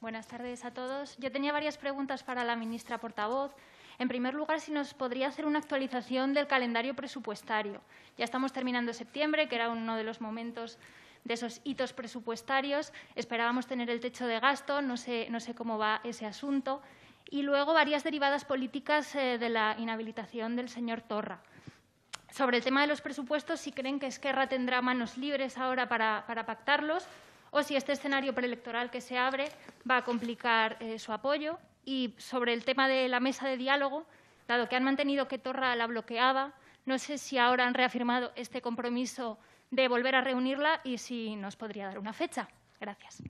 Buenas tardes a todos. Yo tenía varias preguntas para la ministra portavoz. En primer lugar, si nos podría hacer una actualización del calendario presupuestario. Ya estamos terminando septiembre, que era uno de los momentos de esos hitos presupuestarios. Esperábamos tener el techo de gasto, no sé, cómo va ese asunto. Y luego varias derivadas políticas eh, de la inhabilitación del señor Torra. Sobre el tema de los presupuestos, si creen que Esquerra tendrá manos libres ahora para, pactarlos o si este escenario preelectoral que se abre va a complicar eh, su apoyo. Y sobre el tema de la mesa de diálogo, dado que han mantenido que Torra la bloqueaba, no sé si ahora han reafirmado este compromiso de volver a reunirla y si nos podría dar una fecha. Gracias.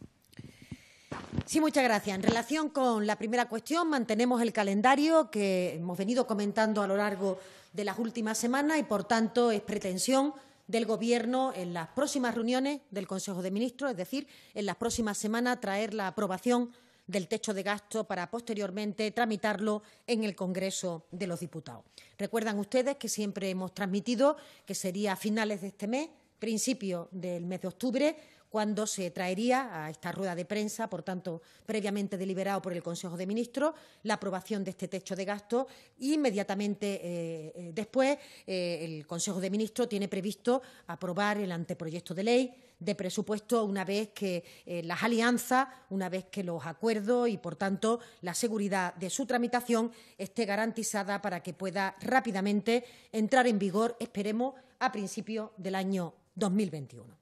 Sí, muchas gracias. En relación con la primera cuestión, mantenemos el calendario que hemos venido comentando a lo largo de las últimas semanas y, por tanto, es pretensión del Gobierno en las próximas reuniones del Consejo de Ministros, es decir, en las próximas semanas traer la aprobación del techo de gasto para posteriormente tramitarlo en el Congreso de los Diputados. Recuerdan ustedes que siempre hemos transmitido que sería a finales de este mes, principio del mes de octubre, cuando se traería a esta rueda de prensa, por tanto, previamente deliberado por el Consejo de Ministros, la aprobación de este techo de gasto. inmediatamente eh, eh, después, eh, el Consejo de Ministros tiene previsto aprobar el anteproyecto de ley de presupuesto una vez que eh, las alianzas, una vez que los acuerdos y, por tanto, la seguridad de su tramitación esté garantizada para que pueda rápidamente entrar en vigor, esperemos, a principios del año 2021.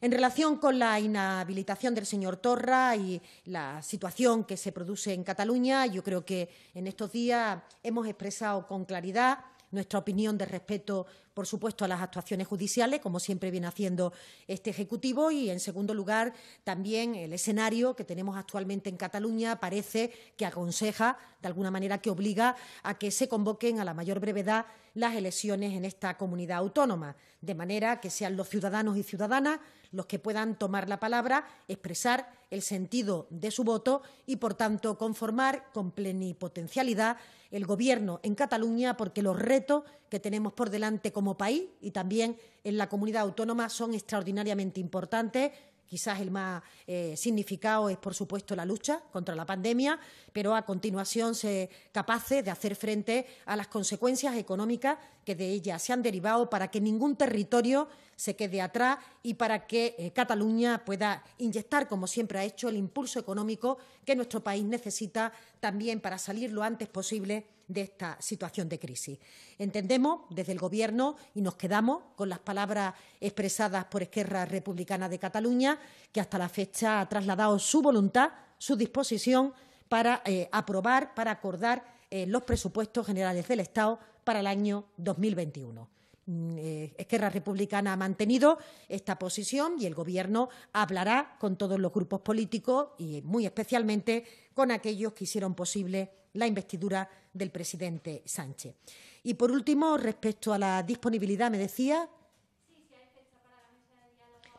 En relación con la inhabilitación del señor Torra y la situación que se produce en Cataluña, yo creo que en estos días hemos expresado con claridad nuestra opinión de respeto por supuesto, a las actuaciones judiciales, como siempre viene haciendo este Ejecutivo, y, en segundo lugar, también el escenario que tenemos actualmente en Cataluña parece que aconseja, de alguna manera, que obliga a que se convoquen a la mayor brevedad las elecciones en esta comunidad autónoma de manera que sean los ciudadanos y ciudadanas los que puedan tomar la palabra, expresar el sentido de su voto y, por tanto, conformar con plenipotencialidad el Gobierno en Cataluña, porque los retos que tenemos por delante como país y también en la comunidad autónoma son extraordinariamente importantes Quizás el más eh, significado es, por supuesto, la lucha contra la pandemia, pero a continuación se capaces de hacer frente a las consecuencias económicas que de ella se han derivado para que ningún territorio se quede atrás y para que eh, Cataluña pueda inyectar, como siempre ha hecho, el impulso económico que nuestro país necesita también para salir lo antes posible de esta situación de crisis. Entendemos desde el Gobierno y nos quedamos con las palabras expresadas por Esquerra Republicana de Cataluña, que hasta la fecha ha trasladado su voluntad, su disposición para eh, aprobar, para acordar eh, los presupuestos generales del Estado para el año 2021. Mm, eh, Esquerra Republicana ha mantenido esta posición y el Gobierno hablará con todos los grupos políticos y muy especialmente con aquellos que hicieron posible la investidura del presidente Sánchez. Y por último, respecto a la disponibilidad, me decía.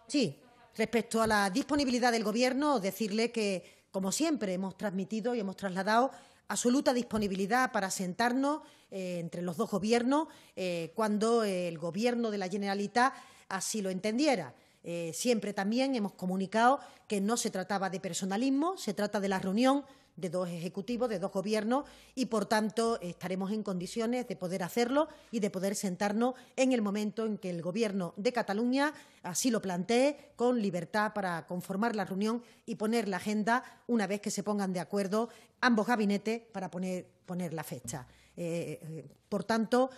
Sí, respecto a la disponibilidad del Gobierno, decirle que, como siempre, hemos transmitido y hemos trasladado absoluta disponibilidad para sentarnos eh, entre los dos gobiernos eh, cuando el Gobierno de la Generalitat así lo entendiera. Eh, siempre también hemos comunicado que no se trataba de personalismo, se trata de la reunión de dos ejecutivos, de dos gobiernos, y por tanto estaremos en condiciones de poder hacerlo y de poder sentarnos en el momento en que el Gobierno de Cataluña así lo plantee, con libertad para conformar la reunión y poner la agenda una vez que se pongan de acuerdo ambos gabinetes para poner la fecha por tanto,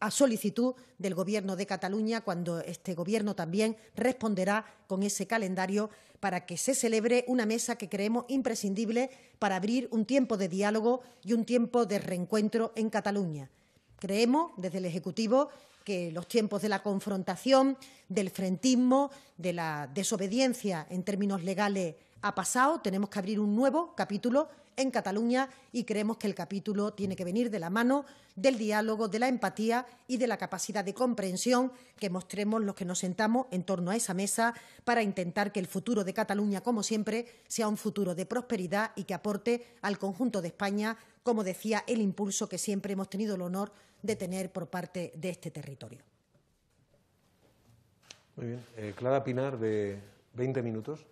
a solicitud del Gobierno de Cataluña, cuando este Gobierno también responderá con ese calendario para que se celebre una mesa que creemos imprescindible para abrir un tiempo de diálogo y un tiempo de reencuentro en Cataluña. Creemos, desde el Ejecutivo, que los tiempos de la confrontación, del frentismo, de la desobediencia en términos legales ha pasado. Tenemos que abrir un nuevo capítulo en Cataluña y creemos que el capítulo tiene que venir de la mano del diálogo, de la empatía y de la capacidad de comprensión que mostremos los que nos sentamos en torno a esa mesa para intentar que el futuro de Cataluña, como siempre, sea un futuro de prosperidad y que aporte al conjunto de España, como decía, el impulso que siempre hemos tenido el honor de tener por parte de este territorio. Muy bien. Eh, Clara Pinar, de 20 minutos.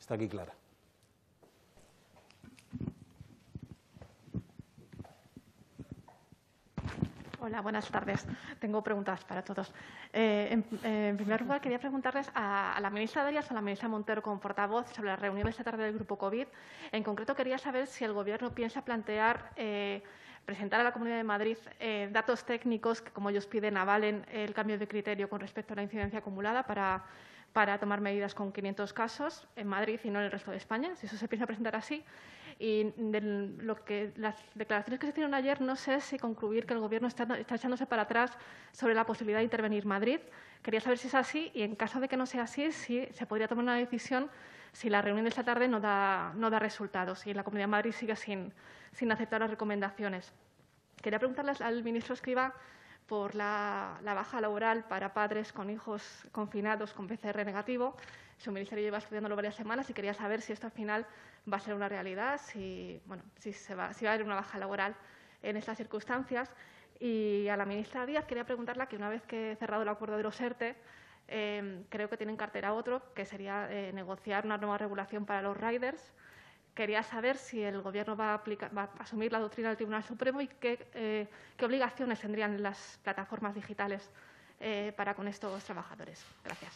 Está aquí Clara. Hola, buenas tardes. Tengo preguntas para todos. Eh, eh, en, primer lugar, quería preguntarles a, la ministra Darias, a la ministra Montero, con portavoz, sobre la reunión de esta tarde del Grupo COVID. En concreto, quería saber si el Gobierno piensa plantear eh, presentar a la Comunidad de Madrid datos técnicos que, como ellos piden, avalen el cambio de criterio con respecto a la incidencia acumulada para para tomar medidas con 500 casos en Madrid y no en el resto de España, si eso se piensa presentar así. Y de lo que, las declaraciones que se hicieron ayer, no sé si concluir que el Gobierno está, echándose para atrás sobre la posibilidad de intervenir Madrid. Quería saber si es así y, en caso de que no sea así, si se podría tomar una decisión si la reunión de esta tarde no da, no da resultados y la Comunidad de Madrid sigue sin, sin aceptar las recomendaciones. Quería preguntarle al ministro Escriba por la, baja laboral para padres con hijos confinados con PCR negativo. Su ministerio lleva estudiándolo varias semanas y quería saber si esto al final va a ser una realidad, si, bueno, si, se va, a haber una baja laboral en estas circunstancias. Y a la ministra Díaz quería preguntarla que una vez que he cerrado el acuerdo de los ERTE, e, eh, creo que tienen cartera otro, que sería eh, negociar una nueva regulación para los riders quería saber si el Gobierno va a, aplicar, va a asumir la doctrina del Tribunal Supremo y qué, eh, obligaciones tendrían las plataformas digitales eh, para con estos trabajadores. Gracias.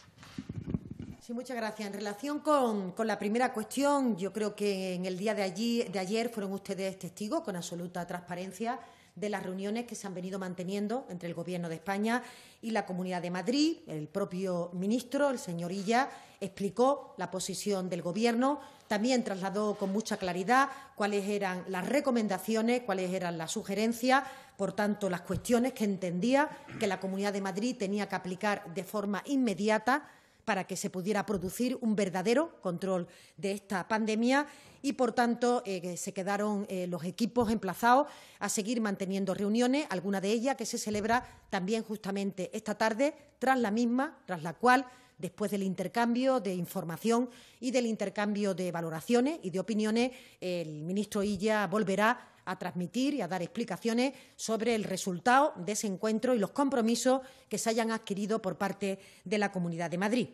Sí, muchas gracias. En relación con, con, la primera cuestión, yo creo que en el día de, allí, de ayer fueron ustedes testigos con absoluta transparencia de las reuniones que se han venido manteniendo entre el Gobierno de España y la Comunidad de Madrid. El propio ministro, el señor Illa, explicó la posición del Gobierno, también trasladó con mucha claridad cuáles eran las recomendaciones, cuáles eran las sugerencias, por tanto, las cuestiones que entendía que la Comunidad de Madrid tenía que aplicar de forma inmediata para que se pudiera producir un verdadero control de esta pandemia y, por tanto, eh, se quedaron eh, los equipos emplazados a seguir manteniendo reuniones, alguna de ellas que se celebra también justamente esta tarde, tras la misma, tras la cual después del intercambio de información y del intercambio de valoraciones y de opiniones, el ministro Illa volverá a transmitir y a dar explicaciones sobre el resultado de ese encuentro y los compromisos que se hayan adquirido por parte de la Comunidad de Madrid.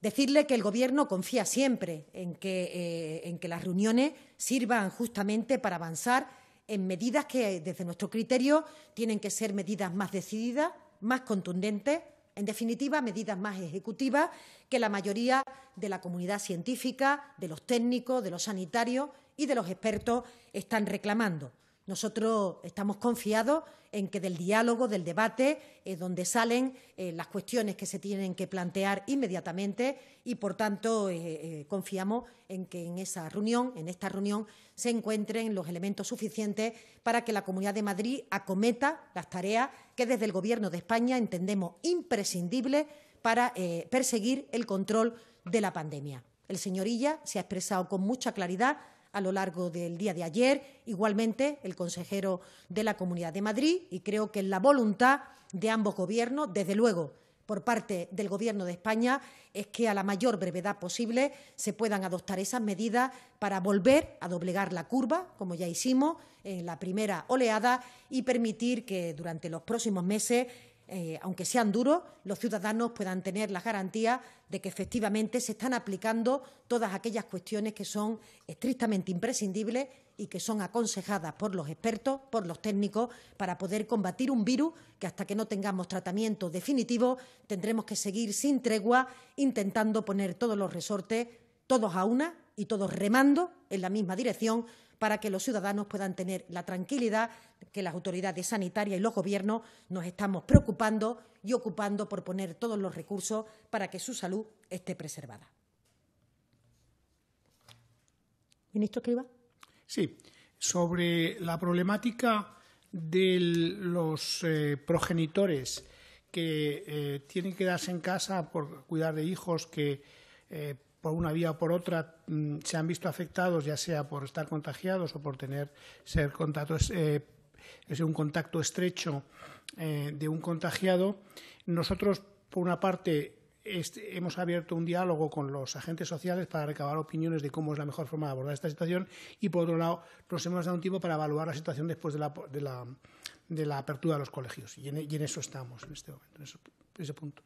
Decirle que el Gobierno confía siempre en que, eh, en que las reuniones sirvan justamente para avanzar en medidas que, desde nuestro criterio, tienen que ser medidas más decididas, más contundentes, en definitiva, medidas más ejecutivas que la mayoría de la comunidad científica, de los técnicos, de los sanitarios y de los expertos están reclamando. Nosotros estamos confiados en que del diálogo, del debate, eh, donde salen eh, las cuestiones que se tienen que plantear inmediatamente y, por tanto, eh, confiamos en que en esa reunión, en esta reunión, se encuentren los elementos suficientes para que la Comunidad de Madrid acometa las tareas que desde el Gobierno de España entendemos imprescindibles para perseguir el control de la pandemia. El señor Illa se ha expresado con mucha claridad a lo largo del día de ayer, igualmente el consejero de la Comunidad de Madrid, y creo que la voluntad de ambos gobiernos, desde luego por parte del Gobierno de España, es que a la mayor brevedad posible se puedan adoptar esas medidas para volver a doblegar la curva, como ya hicimos en la primera oleada, y permitir que durante los próximos meses eh, aunque sean duros, los ciudadanos puedan tener la garantía de que efectivamente se están aplicando todas aquellas cuestiones que son estrictamente imprescindibles y que son aconsejadas por los expertos, por los técnicos, para poder combatir un virus que hasta que no tengamos tratamiento definitivo tendremos que seguir sin tregua intentando poner todos los resortes, todos a una y todos remando en la misma dirección para que los ciudadanos puedan tener la tranquilidad que las autoridades sanitarias y los gobiernos nos estamos preocupando y ocupando por poner todos los recursos para que su salud esté preservada. Ministro Escriba. Sí, sobre la problemática de los eh, progenitores que eh, tienen que quedarse en casa por cuidar de hijos que eh, por una vía o por otra mm, se han visto afectados, ya sea por estar contagiados o por tener ser eh, un contacto estrecho eh, de un contagiado. Nosotros, por una parte, hemos abierto un diálogo con los agentes sociales para recabar opiniones de cómo es la mejor forma de abordar esta situación y, por otro lado, nos hemos dado un tiempo para evaluar la situación después de la, apertura de los colegios. E, y en, eso estamos en este momento, en ese punto.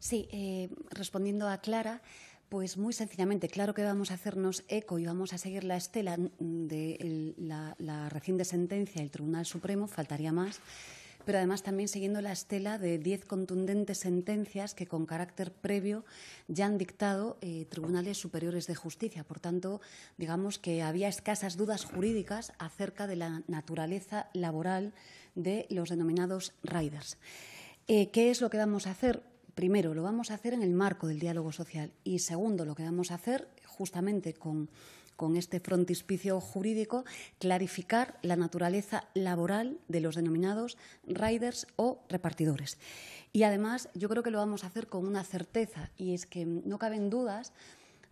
Sí, eh, respondiendo a Clara, pues muy sencillamente, claro que vamos a hacernos eco y vamos a seguir la estela de la, reciente sentencia del Tribunal Supremo, faltaría más pero además también siguiendo la estela de diez contundentes sentencias que con carácter previo ya han dictado eh, tribunales superiores de justicia. Por tanto, digamos que había escasas dudas jurídicas acerca de la naturaleza laboral de los denominados riders. Eh, ¿Qué es lo que vamos a hacer? primero, lo vamos a hacer en el marco del diálogo social y segundo, lo que vamos a hacer justamente con, con este frontispicio jurídico, clarificar la naturaleza laboral de los denominados riders o repartidores. Y además, yo creo que lo vamos a hacer con una certeza y es que no caben dudas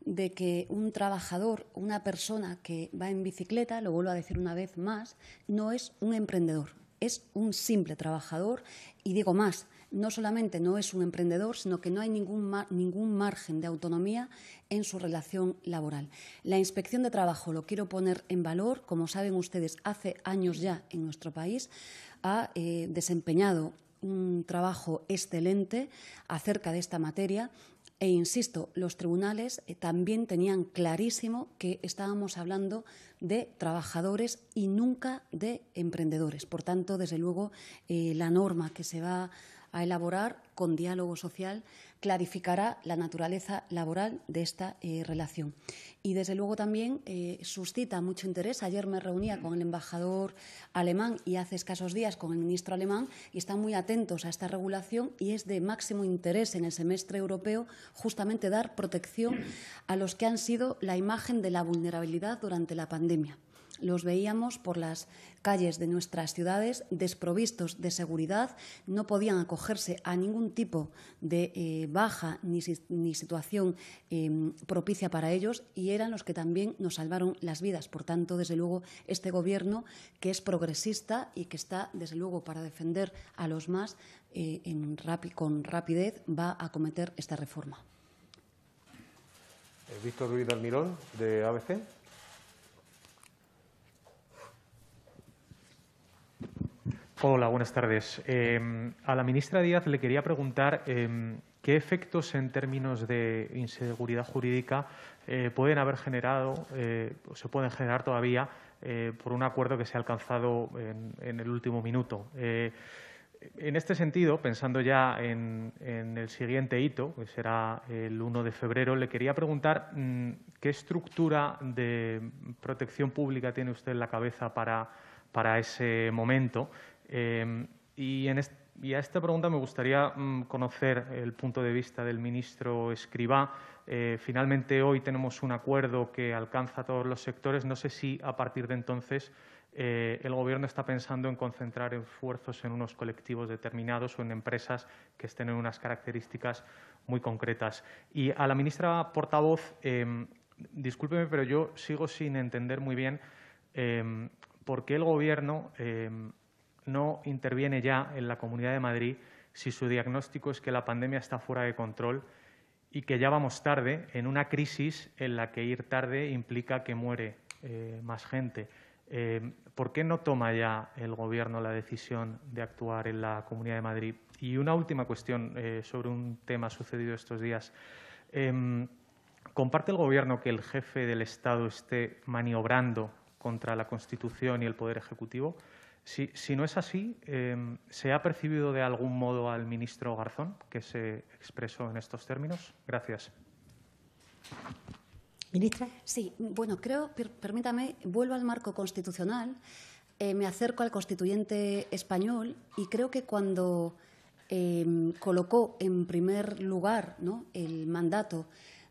de que un trabajador, una persona que va en bicicleta, lo vuelvo a decir una vez más, no es un emprendedor, es un simple trabajador y digo más, no solamente no es un emprendedor, sino que no hay ningún, margen de autonomía en su relación laboral. La inspección de trabajo, lo quiero poner en valor, como saben ustedes, hace años ya en nuestro país ha eh, desempeñado un trabajo excelente acerca de esta materia e insisto, los tribunales eh, también tenían clarísimo que estábamos hablando de trabajadores y nunca de emprendedores. Por tanto, desde luego, eh, la norma que se va a elaborar con diálogo social clarificará la naturaleza laboral de esta eh, relación. Y desde luego también eh, suscita mucho interés. Ayer me reunía con el embajador alemán y hace escasos días con el ministro alemán y están muy atentos a esta regulación y es de máximo interés en el semestre europeo justamente dar protección a los que han sido la imagen de la vulnerabilidad durante la pandemia los veíamos por las calles de nuestras ciudades desprovistos de seguridad, no podían acogerse a ningún tipo de eh, baja ni, situación em, propicia para ellos y eran los que también nos salvaron las vidas. Por tanto, desde luego, este Gobierno, que es progresista y que está, desde luego, para defender a los más, eh, con rapidez va a acometer esta reforma. Eh, Víctor Ruiz Almirón, de ABC. Hola, buenas tardes. Eh, a la ministra Díaz le quería preguntar eh, qué efectos en términos de inseguridad jurídica eh, pueden haber generado o se pueden generar todavía por un acuerdo que se ha alcanzado en, el último minuto. en este sentido, pensando ya en, en, el siguiente hito, que será el 1 de febrero, le quería preguntar mm, qué estructura de protección pública tiene usted en la cabeza para, para ese momento Em, y, en a esta pregunta me gustaría mm, conocer el punto de vista del ministro Escribá. Eh, finalmente hoy tenemos un acuerdo que alcanza a todos los sectores. No sé si a partir de entonces eh, el Gobierno está pensando en concentrar esfuerzos en unos colectivos determinados o en empresas que estén en unas características muy concretas. Y a la ministra portavoz, em, discúlpeme, pero yo sigo sin entender muy bien em, por qué el Gobierno no interviene ya en la Comunidad de Madrid si su diagnóstico es que la pandemia está fuera de control y que ya vamos tarde en una crisis en la que ir tarde implica que muere eh, más gente. Eh, ¿Por qué no toma ya el Gobierno la decisión de actuar en la Comunidad de Madrid? Y una última cuestión eh, sobre un tema sucedido estos días. Em, ¿Comparte el Gobierno que el jefe del Estado esté maniobrando contra la Constitución y el Poder Ejecutivo? Si, no es así, em, ¿se ha percibido de algún modo al ministro Garzón que se expresó en estos términos? Gracias. Ministra. Sí, bueno, creo, permítame, vuelvo al marco constitucional, eh, me acerco al constituyente español y creo que cuando em, colocó en primer lugar el mandato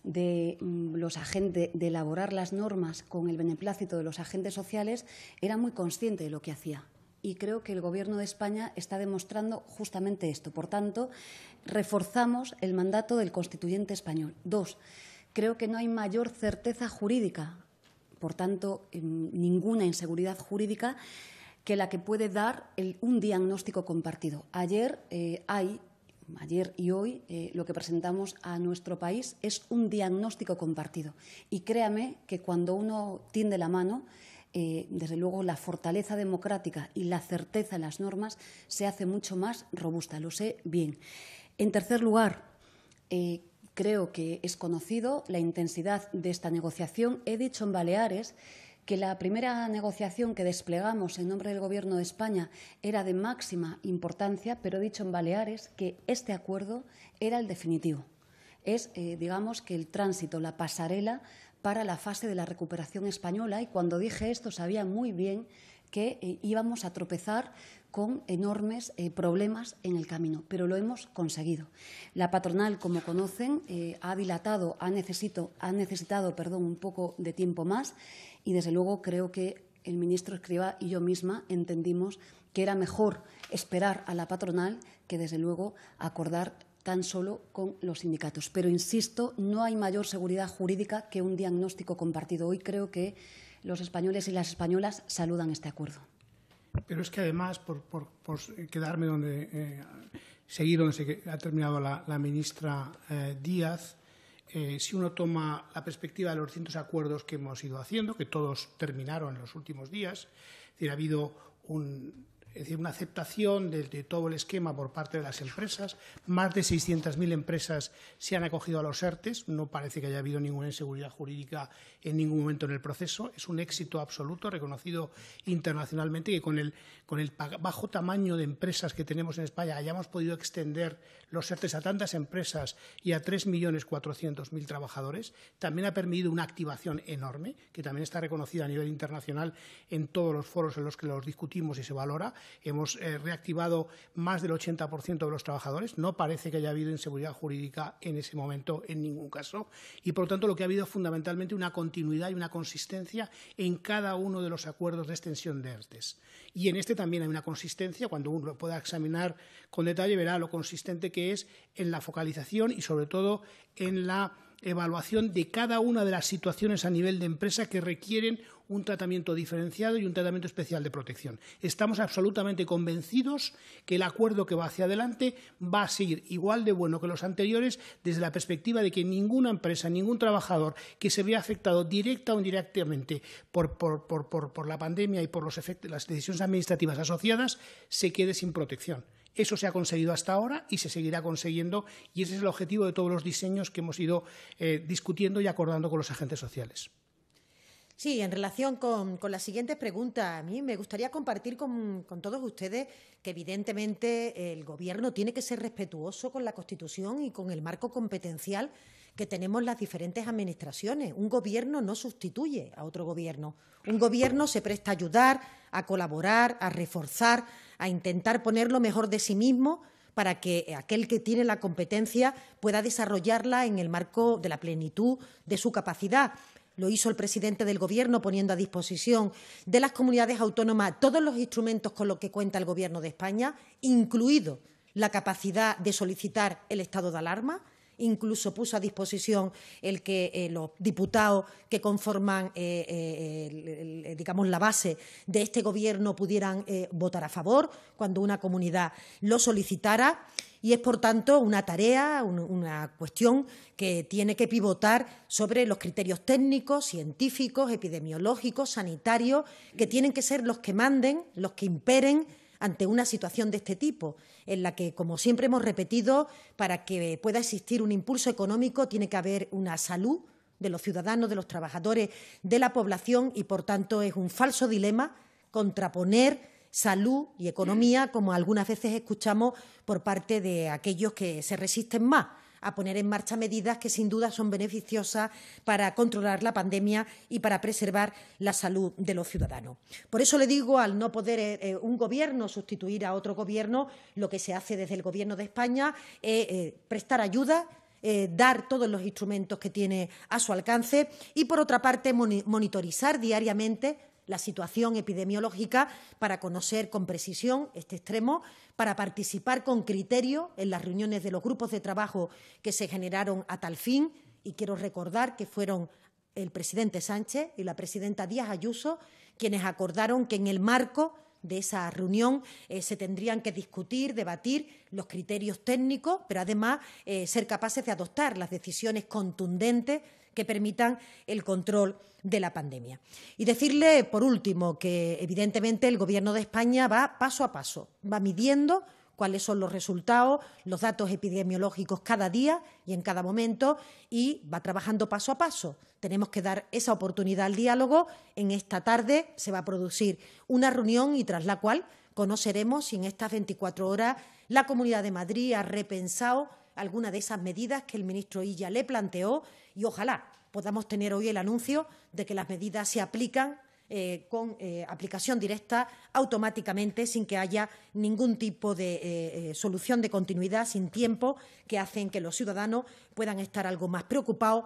de mm, los agentes de elaborar las normas con el beneplácito de los agentes sociales, era muy consciente de lo que hacía y creo que el Gobierno de España está demostrando justamente esto. Por tanto, reforzamos el mandato del constituyente español. Dos, creo que no hay mayor certeza jurídica, por tanto, em, ninguna inseguridad jurídica que la que puede dar un diagnóstico compartido. Ayer eh, hay ayer y hoy eh, lo que presentamos a nuestro país es un diagnóstico compartido. Y créame que cuando uno tiende la mano, eh, desde luego, la fortaleza democrática y la certeza en las normas se hace mucho más robusta, lo sé bien. En tercer lugar, eh, creo que es conocido la intensidad de esta negociación. He dicho en Baleares que la primera negociación que desplegamos en nombre del Gobierno de España era de máxima importancia, pero he dicho en Baleares que este acuerdo era el definitivo. Es, eh, digamos, que el tránsito, la pasarela para la fase de la recuperación española y cuando dije esto sabía muy bien que eh, íbamos a tropezar con enormes eh, problemas en el camino, pero lo hemos conseguido. La patronal, como conocen, eh, ha dilatado, ha, necesito, ha necesitado perdón, un poco de tiempo más y, desde luego, creo que el ministro Escriba y yo misma entendimos que era mejor esperar a la patronal que, desde luego, acordar tan solo con los sindicatos. Pero insisto, no hay mayor seguridad jurídica que un diagnóstico compartido. Hoy creo que los españoles y las españolas saludan este acuerdo. Pero es que además, por, quedarme donde, eh, seguir donde se ha terminado la, ministra eh, Díaz, eh, si uno toma la perspectiva de los distintos acuerdos que hemos ido haciendo, que todos terminaron en los últimos días, ha habido un es decir, una aceptación de, todo el esquema por parte de las empresas. Más de 600.000 empresas se han acogido a los ERTES. No parece que haya habido ninguna inseguridad jurídica en ningún momento en el proceso. Es un éxito absoluto, reconocido internacionalmente, que con el, con el bajo tamaño de empresas que tenemos en España hayamos podido extender los ERTES a tantas empresas y a 3.400.000 trabajadores. También ha permitido una activación enorme, que también está reconocida a nivel internacional en todos los foros en los que los discutimos y se valora hemos eh, reactivado más del 80% de los trabajadores. No parece que haya habido inseguridad jurídica en ese momento en ningún caso. Y por lo tanto, lo que ha habido es fundamentalmente una continuidad y una consistencia en cada uno de los acuerdos de extensión de ERTES. Y en este también hay una consistencia. Cuando uno lo pueda examinar con detalle, verá lo consistente que es en la focalización y, sobre todo, en la evaluación de cada una de las situaciones a nivel de empresa que requieren un tratamiento diferenciado y un tratamiento especial de protección. Estamos absolutamente convencidos que el acuerdo que va hacia adelante va a seguir igual de bueno que los anteriores desde la perspectiva de que ninguna empresa, ningún trabajador que se vea afectado directa o indirectamente por, la pandemia y por las decisiones administrativas asociadas se quede sin protección. Eso se ha conseguido hasta ahora y se seguirá consiguiendo y ese es el objetivo de todos los diseños que hemos ido eh, discutiendo y acordando con los agentes sociales. Sí, en relación con, la las siguientes a mí me gustaría compartir con, todos ustedes que evidentemente el Gobierno tiene que ser respetuoso con la Constitución y con el marco competencial que tenemos las diferentes administraciones. Un gobierno no sustituye a otro gobierno. Un gobierno se presta a ayudar, a colaborar, a reforzar, a intentar poner lo mejor de sí mismo para que aquel que tiene la competencia pueda desarrollarla en el marco de la plenitud de su capacidad. Lo hizo el presidente del Gobierno poniendo a disposición de las comunidades autónomas todos los instrumentos con los que cuenta el Gobierno de España, incluido la capacidad de solicitar el estado de alarma, Incluso puso a disposición el que eh, los diputados que conforman eh, eh, digamos, la base de este Gobierno pudieran votar a favor cuando una comunidad lo solicitara y es, por tanto, una tarea, una cuestión que tiene que pivotar sobre los criterios técnicos, científicos, epidemiológicos, sanitarios, que tienen que ser los que manden, los que imperen ante una situación de este tipo, en la que, como siempre hemos repetido, para que pueda existir un impulso económico tiene que haber una salud de los ciudadanos, de los trabajadores, de la población y, por tanto, es un falso dilema contraponer salud y economía, como algunas veces escuchamos por parte de aquellos que se resisten más a poner en marcha medidas que sin duda son beneficiosas para controlar la pandemia y para preservar la salud de los ciudadanos. Por eso le digo, al no poder eh, eh, un gobierno sustituir a otro gobierno, lo que se hace desde el Gobierno de España es eh, prestar ayuda, dar todos los instrumentos que tiene a su alcance y, por otra parte, monitorizar diariamente la situación epidemiológica para conocer con precisión este extremo, para participar con criterio en las reuniones de los grupos de trabajo que se generaron a tal fin. Y quiero recordar que fueron el presidente Sánchez y la presidenta Díaz Ayuso quienes acordaron que en el marco de esa reunión eh, se tendrían que discutir, debatir los criterios técnicos, pero además eh, ser capaces de adoptar las decisiones contundentes que permitan el control de la pandemia. Y decirle, por último, que evidentemente el Gobierno de España va paso a paso, va midiendo cuáles son los resultados, los datos epidemiológicos cada día y en cada momento y va trabajando paso a paso. Tenemos que dar esa oportunidad al diálogo. En esta tarde se va a producir una reunión y tras la cual conoceremos si en estas 24 horas la Comunidad de Madrid ha repensado alguna de esas medidas que el ministro Illa le planteó y ojalá podamos tener hoy el anuncio de que las medidas se aplican eh, con eh, aplicación directa automáticamente sin que haya ningún tipo de eh, solución de continuidad sin tiempo que hacen que los ciudadanos puedan estar algo más preocupados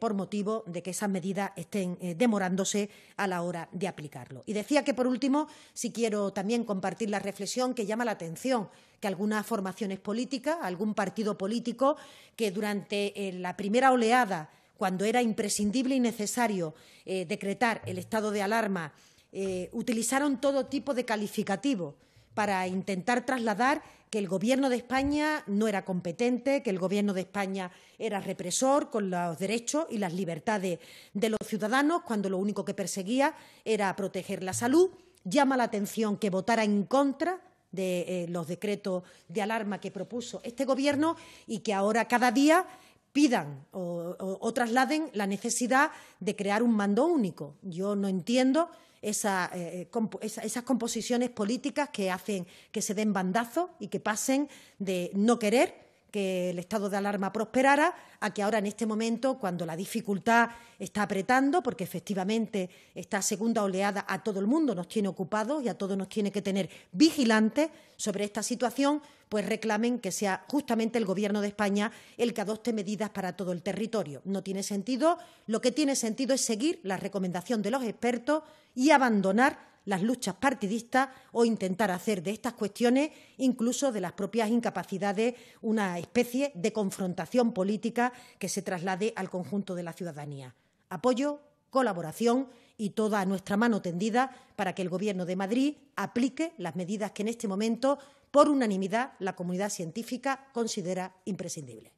por motivo de que esas medidas estén demorándose a la hora de aplicarlo. Y decía que, por último, si quiero también compartir la reflexión que llama la atención que algunas formaciones políticas, algún partido político que durante la primera oleada cuando era imprescindible y necesario eh, decretar el estado de alarma, eh, utilizaron todo tipo de calificativos para intentar trasladar que el Gobierno de España no era competente, que el Gobierno de España era represor con los derechos y las libertades de los ciudadanos, cuando lo único que perseguía era proteger la salud. Llama la atención que votara en contra de eh, los decretos de alarma que propuso este Gobierno y que ahora cada día pidan o, trasladen la necesidad de crear un mando único. Yo no entiendo eh, esas composiciones políticas que hacen que se den bandazos y que pasen de no querer que el estado de alarma prosperara, a que ahora en este momento, cuando la dificultad está apretando, porque efectivamente esta segunda oleada a todo el mundo nos tiene ocupados y a todos nos tiene que tener vigilantes sobre esta situación, pues reclamen que sea justamente el Gobierno de España el que adopte medidas para todo el territorio. No tiene sentido. Lo que tiene sentido es seguir la recomendación de los expertos y abandonar las luchas partidistas o intentar hacer de estas cuestiones, incluso de las propias incapacidades, una especie de confrontación política que se traslade al conjunto de la ciudadanía. Apoyo, colaboración y toda nuestra mano tendida para que el Gobierno de Madrid aplique las medidas que en este momento, por unanimidad, la comunidad científica considera imprescindibles.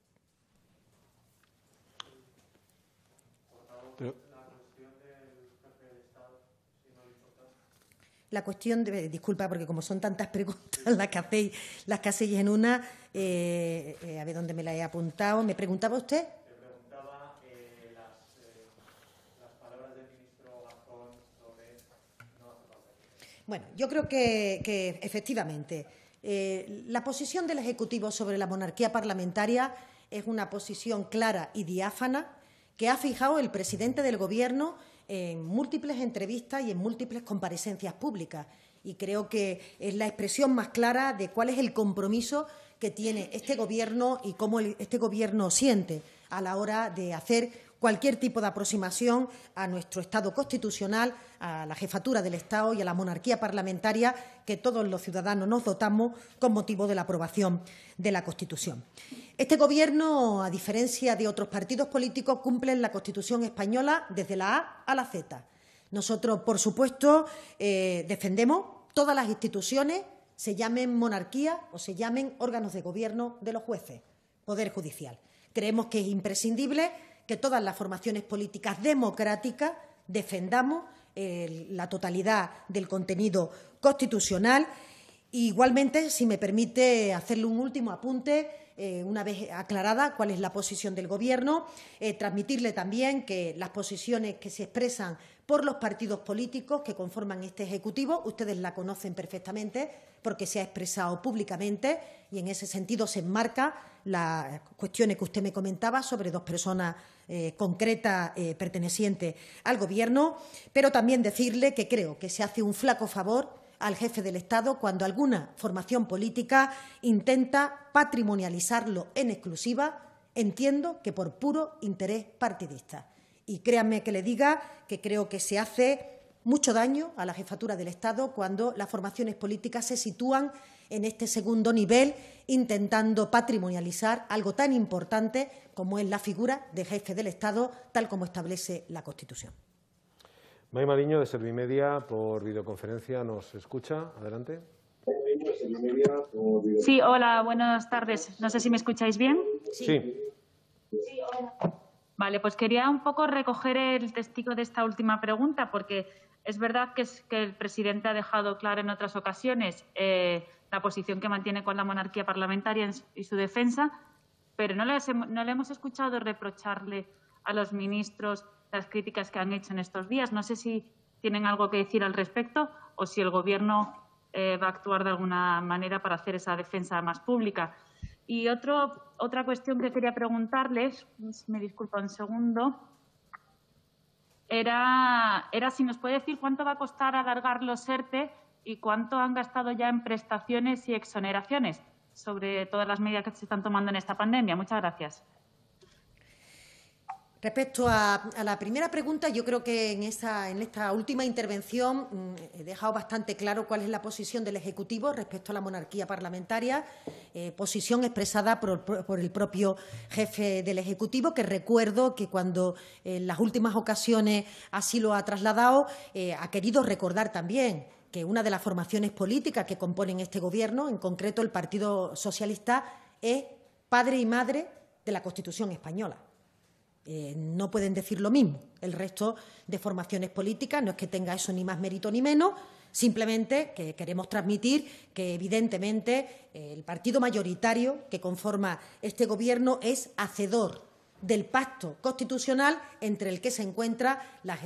la cuestión de, disculpa, porque como son tantas preguntas [LAUGHS] las que hacéis, las que en una, eh, eh, a ver dónde me la he apuntado. ¿Me preguntaba usted? Me preguntaba eh, las, palabras del ministro sobre Bueno, yo creo que, que efectivamente la posición del Ejecutivo sobre la monarquía parlamentaria es una posición clara y diáfana que ha fijado el presidente del Gobierno en múltiples entrevistas y en múltiples comparecencias públicas. Y creo que es la expresión más clara de cuál es el compromiso que tiene este Gobierno y cómo este Gobierno siente a la hora de hacer cualquier tipo de aproximación a nuestro Estado constitucional, a la jefatura del Estado y a la monarquía parlamentaria que todos los ciudadanos nos dotamos con motivo de la aprobación de la Constitución. Este Gobierno, a diferencia de otros partidos políticos, cumple la Constitución española desde la A a la Z. Nosotros, por supuesto, eh, defendemos todas las instituciones, se llamen monarquía o se llamen órganos de gobierno de los jueces, Poder Judicial. Creemos que es imprescindible que todas las formaciones políticas democráticas defendamos eh, la totalidad del contenido constitucional. igualmente, si me permite hacerle un último apunte, eh, una vez aclarada cuál es la posición del Gobierno, eh, transmitirle también que las posiciones que se expresan por los partidos políticos que conforman este Ejecutivo. Ustedes la conocen perfectamente porque se ha expresado públicamente y en ese sentido se enmarca las cuestiones que usted me comentaba sobre dos personas eh, concretas eh, pertenecientes al Gobierno, pero también decirle que creo que se hace un flaco favor al jefe del Estado cuando alguna formación política intenta patrimonializarlo en exclusiva, entiendo que por puro interés partidista. Y créanme que le diga que creo que se hace mucho daño a la jefatura del Estado cuando las formaciones políticas se sitúan en este segundo nivel intentando patrimonializar algo tan importante como es la figura de jefe del Estado, tal como establece la Constitución. May Mariño, de Servimedia, por videoconferencia, nos escucha. Adelante. Sí, hola, buenas tardes. No sé si me escucháis bien. Sí. sí. hola. Vale, pues quería un poco recoger el testigo de esta última pregunta, porque es verdad que, el presidente ha dejado claro en otras ocasiones eh, la posición que mantiene con la monarquía parlamentaria y su defensa, pero no, no le hemos escuchado reprocharle a los ministros las críticas que han hecho en estos días. No sé si tienen algo que decir al respecto o si el Gobierno eh, va a actuar de alguna manera para hacer esa defensa más pública. Y otra cuestión que quería preguntarles, si me disculpa un segundo, era, era si nos puede decir cuánto va a costar alargar los ERTE y cuánto han gastado ya en prestaciones y exoneraciones sobre todas las medidas que se están tomando en esta pandemia. Muchas gracias. Respecto a, la primera pregunta, yo creo que en, esta última intervención mm, he dejado bastante claro cuál es la posición del Ejecutivo respecto a la monarquía parlamentaria, eh, posición expresada por, el propio jefe del Ejecutivo, que recuerdo que cuando eh, en las últimas ocasiones así lo ha trasladado, eh, ha querido recordar también que una de las formaciones políticas que componen este Gobierno, en concreto el Partido Socialista, es padre y madre de la Constitución española. Eh, no pueden decir lo mismo. El resto de formaciones políticas no es que tenga eso ni más mérito ni menos, simplemente que queremos transmitir que evidentemente eh, el partido mayoritario que conforma este Gobierno es hacedor del pacto constitucional entre el que se encuentra la,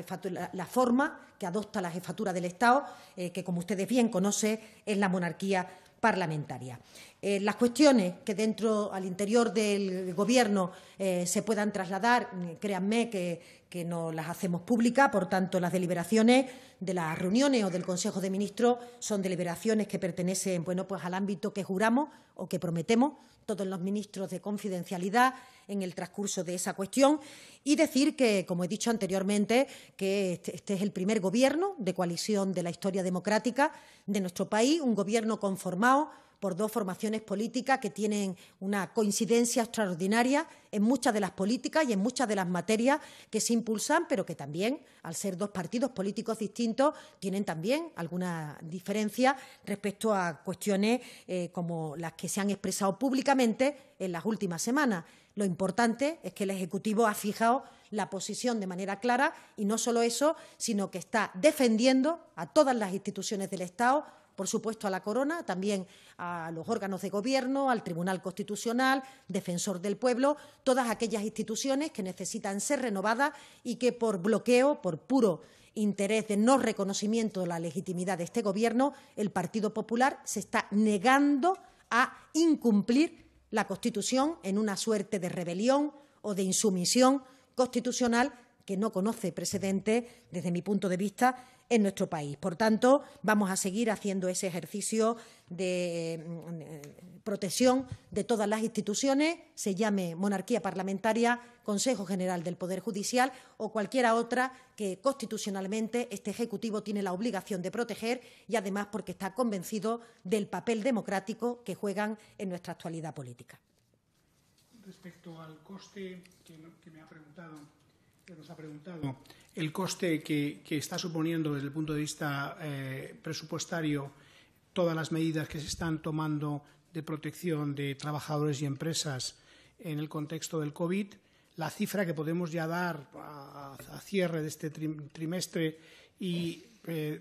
forma que adopta la jefatura del Estado, eh, que como ustedes bien conocen es la monarquía parlamentaria. Eh, las cuestiones que dentro, al interior del Gobierno, eh, se puedan trasladar, mm, créanme que, no las hacemos públicas, por tanto, las deliberaciones de las reuniones o del Consejo de Ministros son deliberaciones que pertenecen pues al ámbito que juramos o que prometemos todos los ministros de confidencialidad en el transcurso de esa cuestión y decir que, como he dicho anteriormente, que este, este es el primer gobierno de coalición de la historia democrática de nuestro país, un gobierno conformado por dos formaciones políticas que tienen una coincidencia extraordinaria en muchas de las políticas y en muchas de las materias que se impulsan, pero que también, al ser dos partidos políticos distintos, tienen también alguna diferencia respecto a cuestiones eh, como las que se han expresado públicamente en las últimas semanas. Lo importante es que el Ejecutivo ha fijado la posición de manera clara y no solo eso, sino que está defendiendo a todas las instituciones del Estado, por supuesto, a la Corona, también a los órganos de gobierno, al Tribunal Constitucional, Defensor del Pueblo, todas aquellas instituciones que necesitan ser renovadas y que por bloqueo, por puro interés de no reconocimiento de la legitimidad de este Gobierno, el Partido Popular se está negando a incumplir la Constitución en una suerte de rebelión o de insumisión constitucional que no conoce precedente, desde mi punto de vista, en nuestro país. Por tanto, vamos a seguir haciendo ese ejercicio de mm, eh, protección de todas las instituciones, se llame monarquía parlamentaria, Consejo General del Poder Judicial o cualquiera otra que constitucionalmente este Ejecutivo tiene la obligación de proteger y además porque está convencido del papel democrático que juegan en nuestra actualidad política. Respecto al coste que me ha preguntado ha preguntado el coste que, está suponiendo desde el punto de vista eh, presupuestario todas las medidas que se están tomando de protección de trabajadores y empresas en el contexto del COVID. La cifra que podemos ya dar a, cierre de este trimestre y eh,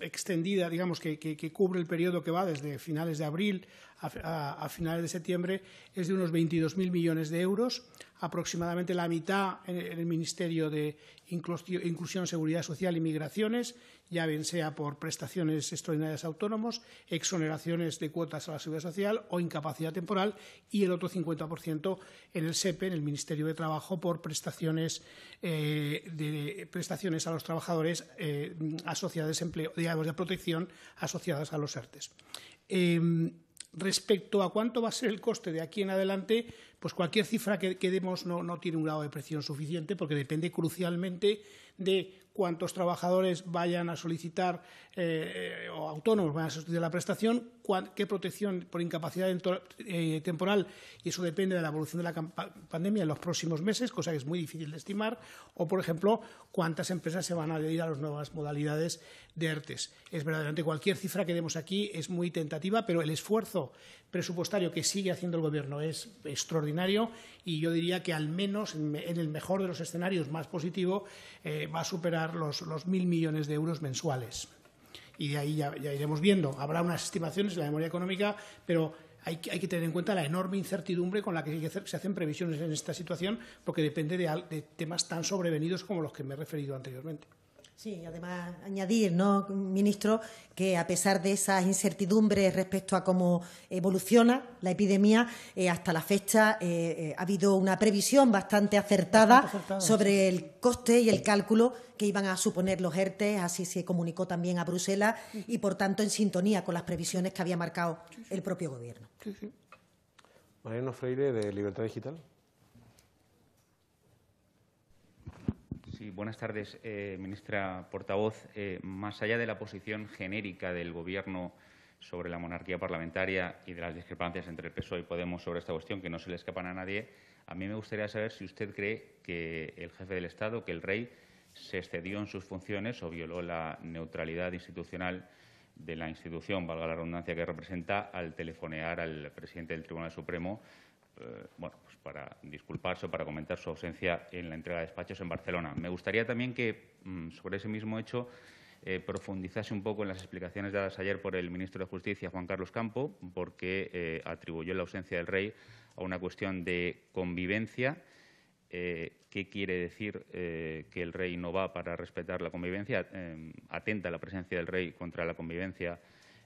extendida, digamos, que, que, cubre el periodo que va desde finales de abril a, finales de septiembre es de unos mil millones de euros, aproximadamente la mitad en, el Ministerio de Inclusión, Seguridad Social y Migraciones, ya bien sea por prestaciones extraordinarias autónomos, exoneraciones de cuotas a la seguridad social o incapacidad temporal, y el otro 50% en el SEPE, en el Ministerio de Trabajo, por prestaciones, eh, de, prestaciones a los trabajadores eh, asociadas a de protección asociadas a los artes. Em, Respecto a cuánto va a ser el coste de aquí en adelante, pues cualquier cifra que, demos no, no tiene un grado de precisión suficiente porque depende crucialmente de cuántos trabajadores vayan a solicitar eh, o autónomos van a solicitar la prestación, qué protección por incapacidad eh, temporal, y eso depende de la evolución de la pandemia en los próximos meses, cosa que es muy difícil de estimar, o, por ejemplo, cuántas empresas se van a adherir a las nuevas modalidades de ERTES. Es verdaderamente cualquier cifra que demos aquí es muy tentativa, pero el esfuerzo presupuestario que sigue haciendo el Gobierno es extraordinario y yo diría que al menos en, el mejor de los escenarios más positivo eh, va a superar los, mil millones de euros mensuales. Y de ahí ya, iremos viendo. Habrá unas estimaciones en la memoria económica, pero hay, que tener en cuenta la enorme incertidumbre con la que se hacen previsiones en esta situación, porque depende de temas tan sobrevenidos como los que me he referido anteriormente. Sí, además añadir, ¿no, ministro, que a pesar de esas incertidumbres respecto a cómo evoluciona la epidemia, eh, hasta la fecha eh, eh, ha habido una previsión bastante acertada, sobre el coste y el cálculo que iban a suponer los ERTE, así se comunicó también a Bruselas y, por tanto, en sintonía con las previsiones que había marcado el propio Gobierno. Freire, de Libertad Digital. buenas tardes, eh, ministra portavoz. Eh, más allá de la posición genérica del Gobierno sobre la monarquía parlamentaria y de las discrepancias entre el PSOE y Podemos sobre esta cuestión, que no se le escapan a nadie, a mí me gustaría saber si usted cree que el jefe del Estado, que el rey, se excedió en sus funciones o violó la neutralidad institucional de la institución, valga la redundancia, que representa al telefonear al presidente del Tribunal Supremo eh, bueno, pues para disculparse o para comentar su ausencia en la entrega de despachos en Barcelona. Me gustaría también que, mm, sobre ese mismo hecho, eh, profundizase un poco en las explicaciones dadas ayer por el ministro de Justicia, Juan Carlos Campo, porque eh, atribuyó la ausencia del rey a una cuestión de convivencia. ¿Qué quiere decir que el rey no va para respetar la convivencia? atenta la presencia del rey contra la convivencia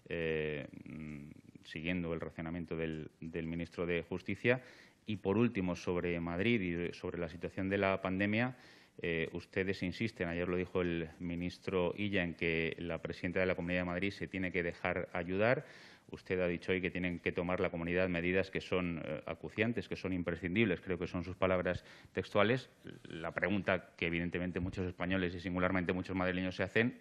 mm, siguiendo el racionamiento del, ministro de Justicia. Y, por último, sobre Madrid y sobre la situación de la pandemia, eh, ustedes insisten, ayer lo dijo el ministro Illa, en que la presidenta de la Comunidad de Madrid se tiene que dejar ayudar. Usted ha dicho hoy que tienen que tomar la comunidad medidas que son eh, acuciantes, que son imprescindibles, creo que son sus palabras textuales. La pregunta que evidentemente muchos españoles y singularmente muchos madrileños se hacen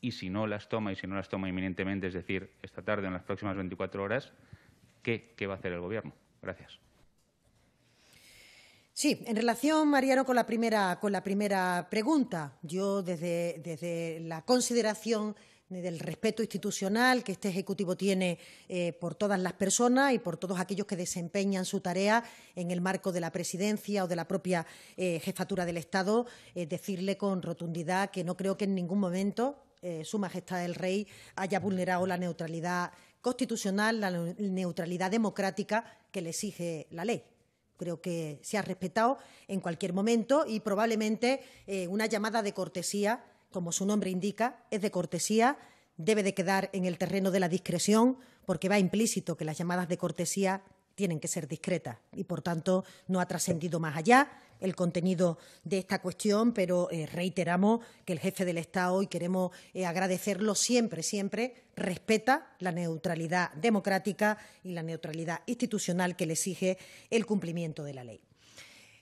y si no las toma y si no las toma inminentemente, es decir, esta tarde en las próximas 24 horas, ¿qué, va a hacer el Gobierno? Gracias. Sí, en relación, Mariano, con la primera, con la primera pregunta, yo desde, la consideración del respeto institucional que este Ejecutivo tiene eh, por todas las personas y por todos aquellos que desempeñan su tarea en el marco de la presidencia o de la propia eh, jefatura del Estado, eh, decirle con rotundidad que no creo que en ningún momento eh, su Majestad el Rey haya vulnerado la neutralidad constitucional, la neutralidad democrática que le exige la ley. Creo que se ha respetado en cualquier momento y probablemente eh, una llamada de cortesía, como su nombre indica, es de cortesía, debe de quedar en el terreno de la discreción, porque va implícito que las llamadas de cortesía tienen que ser discretas y, por tanto, no ha trascendido más allá el contenido de esta cuestión, pero eh, reiteramos que el jefe del Estado, y queremos eh, agradecerlo siempre, siempre, respeta la neutralidad democrática y la neutralidad institucional que le exige el cumplimiento de la ley.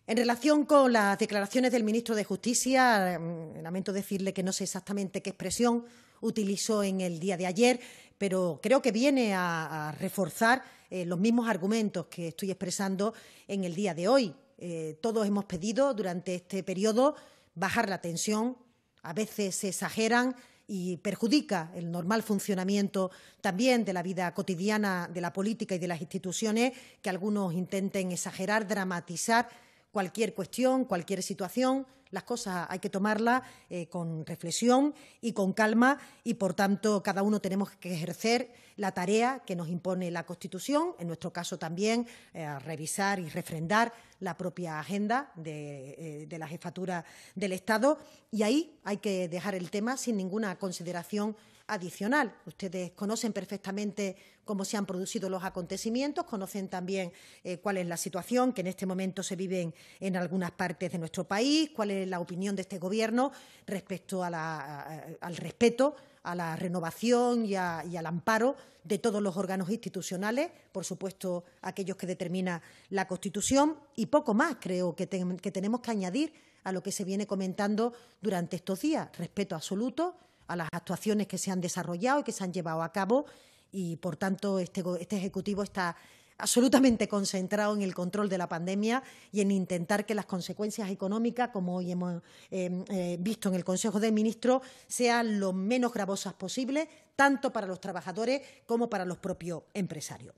En relación con las declaraciones del ministro de Justicia, mm, lamento decirle que no sé exactamente qué expresión utilizó en el día de ayer, pero creo que viene a, reforzar eh, los mismos argumentos que estoy expresando en el día de hoy. Eh, todos hemos pedido durante este periodo bajar la tensión, a veces se exageran y perjudica el normal funcionamiento también de la vida cotidiana de la política y de las instituciones, que algunos intenten exagerar, dramatizar cualquier cuestión, cualquier situación. Las cosas hay que tomarlas eh, con reflexión y con calma y, por tanto, cada uno tenemos que ejercer la tarea que nos impone la Constitución, en nuestro caso también eh, revisar y refrendar la propia agenda eh, de, la jefatura del Estado. Y ahí hay que dejar el tema sin ninguna consideración adicional. Ustedes conocen perfectamente cómo se han producido los acontecimientos, conocen también eh, cuál es la situación que en este momento se vive en, algunas partes de nuestro país, cuál es la opinión de este Gobierno respecto al respeto a la renovación y, al amparo de todos los órganos institucionales, por supuesto aquellos que determina la Constitución, y poco más creo que, tenemos que añadir a lo que se viene comentando durante estos días. Respeto absoluto a las actuaciones que se han desarrollado y que se han llevado a cabo y, por tanto, este, este Ejecutivo está absolutamente concentrado en el control de la pandemia y en intentar que las consecuencias económicas, como hoy hemos em, eh, visto en el Consejo de Ministros, sean lo menos gravosas posible, tanto para los trabajadores como para los propios empresarios.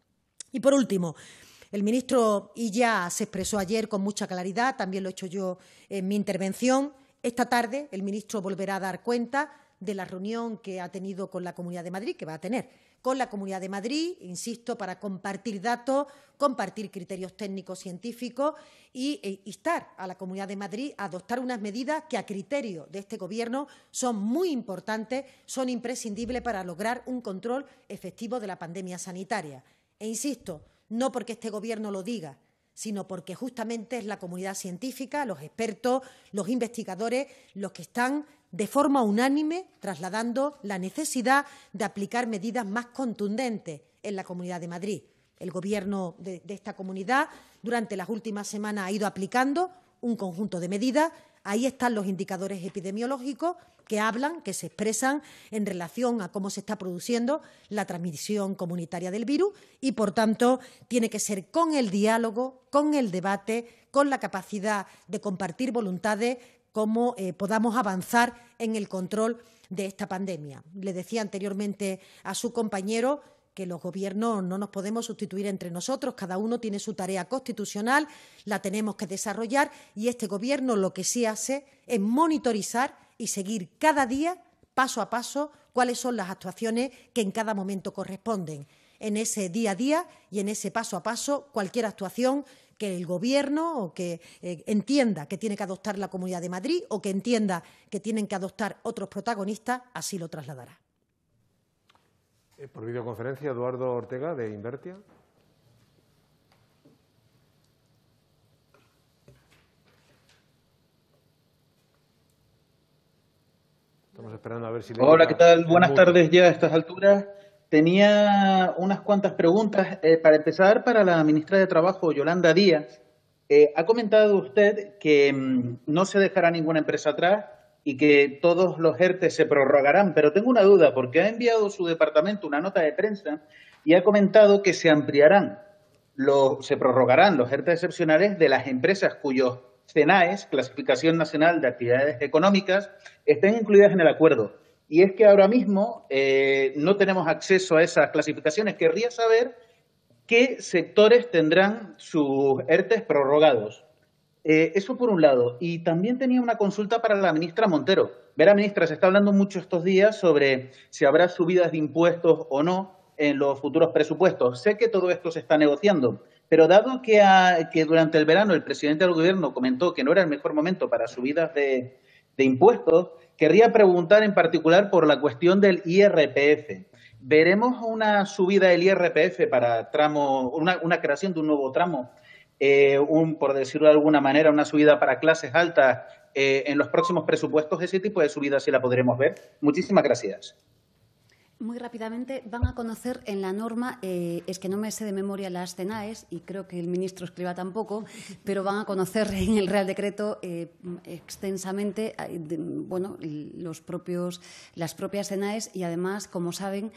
Y por último, el ministro ya se expresó ayer con mucha claridad, también lo he hecho yo en mi intervención. Esta tarde el ministro volverá a dar cuenta de la reunión que ha tenido con la Comunidad de Madrid, que va a tener con la Comunidad de Madrid, insisto, para compartir datos, compartir criterios técnicos científicos e, instar a la Comunidad de Madrid a adoptar unas medidas que a criterio de este Gobierno son muy importantes, son imprescindibles para lograr un control efectivo de la pandemia sanitaria. E insisto, no porque este Gobierno lo diga, sino porque justamente es la comunidad científica, los expertos, los investigadores, los que están de forma unánime, trasladando la necesidad de aplicar medidas más contundentes en la Comunidad de Madrid. El Gobierno de, esta comunidad durante las últimas semanas ha ido aplicando un conjunto de medidas. Ahí están los indicadores epidemiológicos que hablan, que se expresan en relación a cómo se está produciendo la transmisión comunitaria del virus y, por tanto, tiene que ser con el diálogo, con el debate, con la capacidad de compartir voluntades cómo eh, podamos avanzar en el control de esta pandemia. Le decía anteriormente a su compañero que los gobiernos no nos podemos sustituir entre nosotros, cada uno tiene su tarea constitucional, la tenemos que desarrollar y este gobierno lo que sí hace es monitorizar y seguir cada día, paso a paso, cuáles son las actuaciones que en cada momento corresponden. En ese día a día y en ese paso a paso, cualquier actuación que el gobierno o que eh, entienda que tiene que adoptar la Comunidad de Madrid o que entienda que tienen que adoptar otros protagonistas, así lo trasladará. Eh, por videoconferencia, Eduardo Ortega, de Invertia. Estamos esperando a ver si... Hola, ¿qué tal? Buenas tardes ya a estas alturas. Tenía unas cuantas preguntas. Eh, para empezar, para la ministra de Trabajo, Yolanda Díaz, eh, ha comentado usted que mm, no se dejará ninguna empresa atrás y que todos los ERTE se prorrogarán, pero tengo una duda, porque ha enviado su departamento una nota de prensa y ha comentado que se ampliarán, se prorrogarán los ERTE excepcionales de las empresas cuyos CENAES, Clasificación Nacional de Actividades Económicas, estén incluidas en el acuerdo y es que ahora mismo eh, no tenemos acceso a esas clasificaciones. Querría saber qué sectores tendrán sus ERTES prorrogados. Eh, eso por un lado. Y también tenía una consulta para la ministra Montero. Verá, ministra, se está hablando mucho estos días sobre si habrá subidas de impuestos o no en los futuros presupuestos. Sé que todo esto se está negociando, pero dado que, durante el verano el presidente del gobierno comentó que no era el mejor momento para subidas de impuestos, Querría preguntar en particular por la cuestión del IRPF. ¿Veremos una subida del IRPF para tramo, una, creación de un nuevo tramo, eh, un, por decirlo de alguna manera, una subida para clases altas eh, en los próximos presupuestos? ¿Ese tipo de subida sí la podremos ver? Muchísimas gracias. Muy rápidamente, van a conocer en la norma, eh, es que no me sé de memoria las CENAES y creo que el ministro escriba tampoco, pero van a conocer [LAUGHS] en el Real Decreto eh, extensamente eh, bueno, las propias CENAES y además, como saben,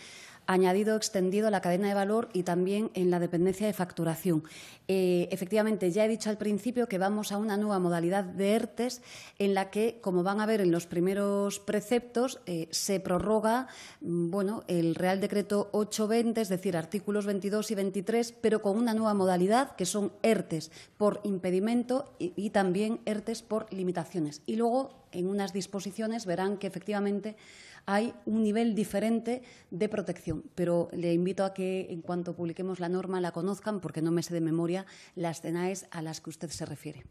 añadido extendido a la cadena de valor y también en la dependencia de facturación. Eh, efectivamente, ya he dicho al principio que vamos a una nueva modalidad de ERTES en la que, como van a ver en los primeros preceptos, eh, se prorroga mm, bueno, el Real Decreto 820, es decir, artículos 22 y 23, pero con una nueva modalidad que son ERTES por impedimento y, y también ERTES por limitaciones. Y luego en unas disposiciones verán que efectivamente hay un nivel diferente de protección. Pero le invito a que, en cuanto publiquemos la norma, la conozcan, porque no me sé de memoria las CENAES a las que usted se refiere.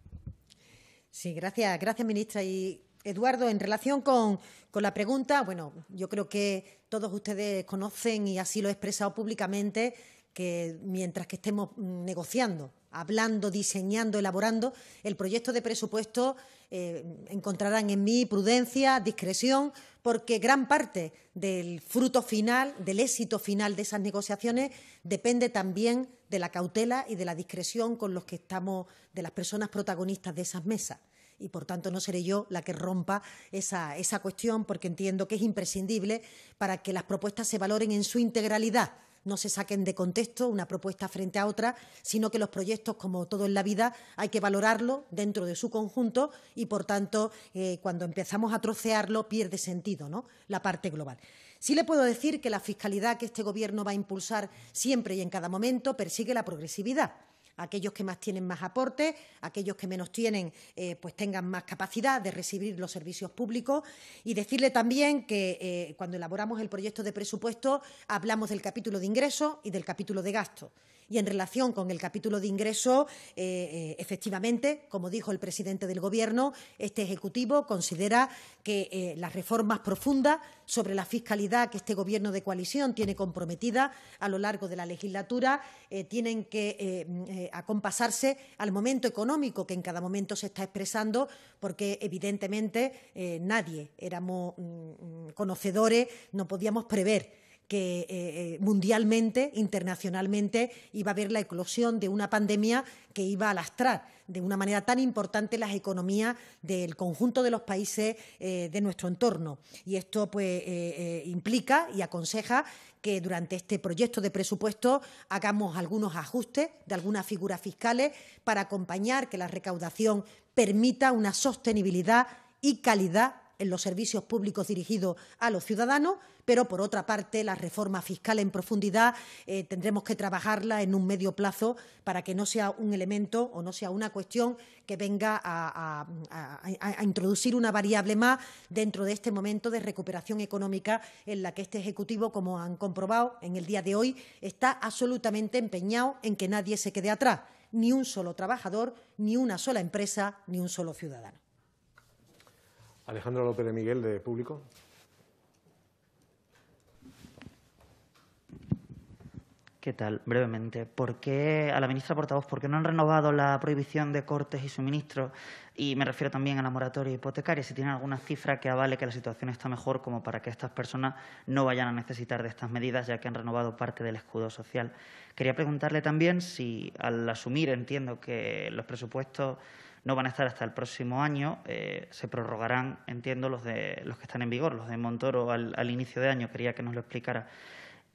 Sí, gracias, gracias, ministra. Y Eduardo, en relación con, con, la pregunta, bueno, yo creo que todos ustedes conocen y así lo he expresado públicamente que mientras que estemos mm, negociando hablando, diseñando, elaborando el proyecto de presupuesto, eh, encontrarán en mí prudencia, discreción, porque gran parte del fruto final, del éxito final de esas negociaciones, depende también de la cautela y de la discreción con los que estamos, de las personas protagonistas de esas mesas. Y por tanto no seré yo la que rompa esa, esa cuestión, porque entiendo que es imprescindible para que las propuestas se valoren en su integralidad no se saquen de contexto una propuesta frente a otra, sino que los proyectos, como todo en la vida, hay que valorarlo dentro de su conjunto y, por tanto, eh, cuando empezamos a trocearlo pierde sentido la parte global. Sí le puedo decir que la fiscalidad que este Gobierno va a impulsar siempre y en cada momento persigue la progresividad aquellos que más tienen más aportes, aquellos que menos tienen eh, pues tengan más capacidad de recibir los servicios públicos y decirle también que eh, cuando elaboramos el proyecto de presupuesto hablamos del capítulo de ingresos y del capítulo de gastos. Y en relación con el capítulo de ingreso, eh, eh, efectivamente, como dijo el presidente del Gobierno, este Ejecutivo considera que eh, las reformas profundas sobre la fiscalidad que este Gobierno de coalición tiene comprometida a lo largo de la legislatura tienen que acompasarse al momento económico que en cada momento se está expresando, porque evidentemente nadie éramos mm, mm, conocedores, no podíamos prever que eh, eh, mundialmente, internacionalmente, iba a haber la eclosión de una pandemia que iba a lastrar de una manera tan importante las economías del conjunto de los países eh, de nuestro entorno. Y esto pues, implica y aconseja que durante este proyecto de presupuesto hagamos algunos ajustes de algunas figuras fiscales para acompañar que la recaudación permita una sostenibilidad y calidad en los servicios públicos dirigidos a los ciudadanos, pero por otra parte la reforma fiscal en profundidad eh, tendremos que trabajarla en un medio plazo para que no sea un elemento o no sea una cuestión que venga a introducir una variable más dentro de este momento de recuperación económica en la que este Ejecutivo, como han comprobado en el día de hoy, está absolutamente empeñado en que nadie se quede atrás, ni un solo trabajador, ni una sola empresa, ni un solo ciudadano. Alejandro López de Miguel, de Público. ¿Qué tal? Brevemente, ¿por qué a la ministra portavoz, por qué no han renovado la prohibición de cortes y suministros? Y me refiero también a la moratoria hipotecaria, si tienen alguna cifra que avale que la situación está mejor como para que estas personas no vayan a necesitar de estas medidas, ya que han renovado parte del escudo social. Quería preguntarle también si, al asumir, entiendo que los presupuestos no van a estar hasta el próximo año. Eh, se prorrogarán, entiendo, los, de, los que están en vigor, los de Montoro al, al inicio de año. Quería que nos lo explicara.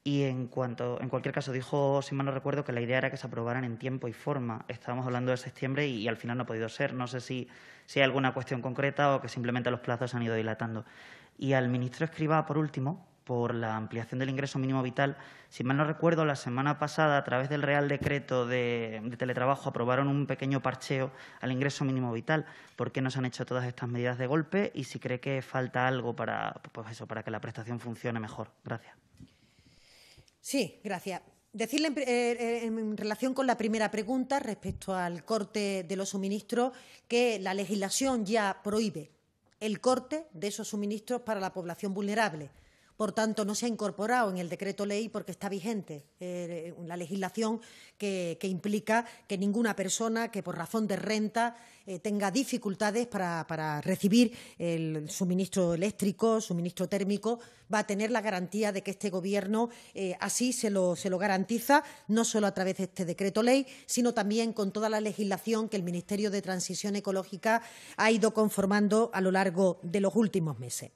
Y en cuanto, en cualquier caso, dijo, si mal no recuerdo, que la idea era que se aprobaran en tiempo y forma. Estábamos hablando de septiembre y, al final no ha podido ser. No sé si, si hay alguna cuestión concreta o que simplemente los plazos se han ido dilatando. Y al ministro Escriba, por último, por la ampliación del ingreso mínimo vital. Si mal no recuerdo, la semana pasada, a través del Real Decreto de, Teletrabajo, aprobaron un pequeño parcheo al ingreso mínimo vital. ¿Por qué no se han hecho todas estas medidas de golpe? Y si cree que falta algo para, pues eso, para que la prestación funcione mejor. Gracias. Sí, gracias. Decirle eh, eh, en, relación con la primera pregunta respecto al corte de los suministros que la legislación ya prohíbe el corte de esos suministros para la población vulnerable por tanto, no se ha incorporado en el decreto ley porque está vigente la eh, legislación que, implica que ninguna persona que por razón de renta eh, tenga dificultades para, recibir el suministro eléctrico, suministro térmico, va a tener la garantía de que este Gobierno eh, así se lo, se lo garantiza, no solo a través de este decreto ley, sino también con toda la legislación que el Ministerio de Transición Ecológica ha ido conformando a lo largo de los últimos meses.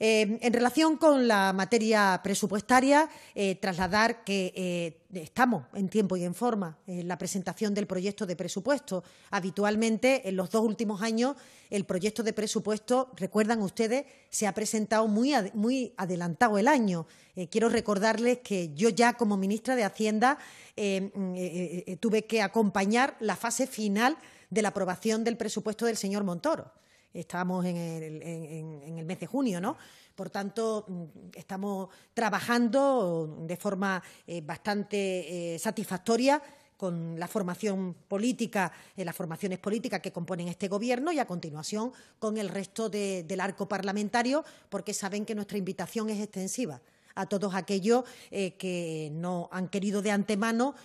Eh, en relación con la materia presupuestaria, eh, trasladar que eh, estamos en tiempo y en forma en la presentación del proyecto de presupuesto. Habitualmente, en los dos últimos años, el proyecto de presupuesto, recuerdan ustedes, se ha presentado muy, muy adelantado el año. quiero recordarles que yo ya como ministra de Hacienda tuve que acompañar la fase final de la aprobación del presupuesto del señor Montoro. Estamos en el, mes de junio, ¿no? Por tanto, mm, estamos trabajando mm, de forma eh, bastante eh, satisfactoria con la formación política, eh, las formaciones políticas que componen este Gobierno y a continuación con el resto del arco parlamentario, porque saben que nuestra invitación es extensiva a todos aquellos que no han querido de antemano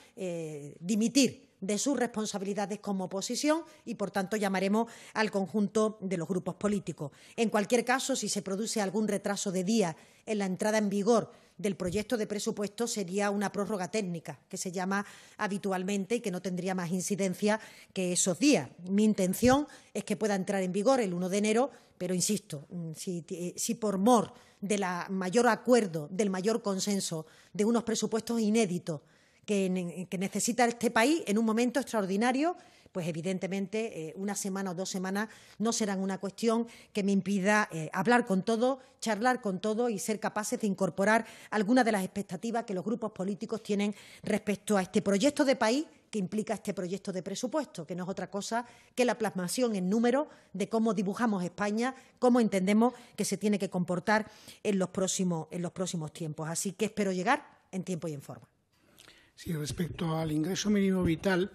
dimitir de sus responsabilidades como oposición y, por tanto, llamaremos al conjunto de los grupos políticos. En cualquier caso, si se produce algún retraso de día en la entrada en vigor del proyecto de presupuesto sería una prórroga técnica, que se llama habitualmente y que no tendría más incidencia que esos días. Mi intención es que pueda entrar en vigor el 1 de enero, pero insisto, mm, eh, si, por mor del mayor acuerdo, del mayor consenso, de unos presupuestos inéditos que, necesita este país en un momento extraordinario pues evidentemente eh, una semana o dos semanas no serán una cuestión que me impida eh, hablar con todo, charlar con todo y ser capaces de incorporar algunas de las expectativas que los grupos políticos tienen respecto a este proyecto de país que implica este proyecto de presupuesto, que no es otra cosa que la plasmación en número de cómo dibujamos España, cómo entendemos que se tiene que comportar en los próximos, en los próximos tiempos. Así que espero llegar en tiempo y en forma. Sí, respecto al ingreso mínimo vital,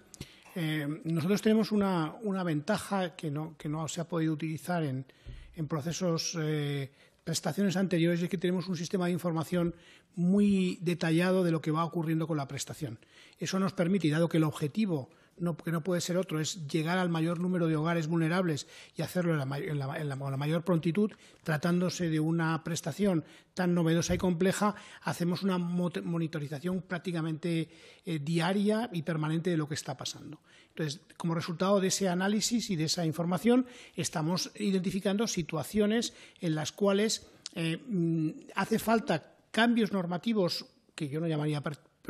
eh, nosotros tenemos una, una, ventaja que no, que no se ha podido utilizar en, en procesos, eh, prestaciones anteriores, es que tenemos un sistema de información muy detallado de lo que va ocurriendo con la prestación. Eso nos permite, dado que el objetivo no, que no puede ser otro, es llegar al mayor número de hogares vulnerables y hacerlo en la, con la mayor prontitud, tratándose de una prestación tan novedosa y compleja, hacemos una monitorización prácticamente eh, diaria y permanente de lo que está pasando. Entonces, como resultado de ese análisis y de esa información, estamos identificando situaciones en las cuales eh, mm, hace falta cambios normativos que yo no llamaría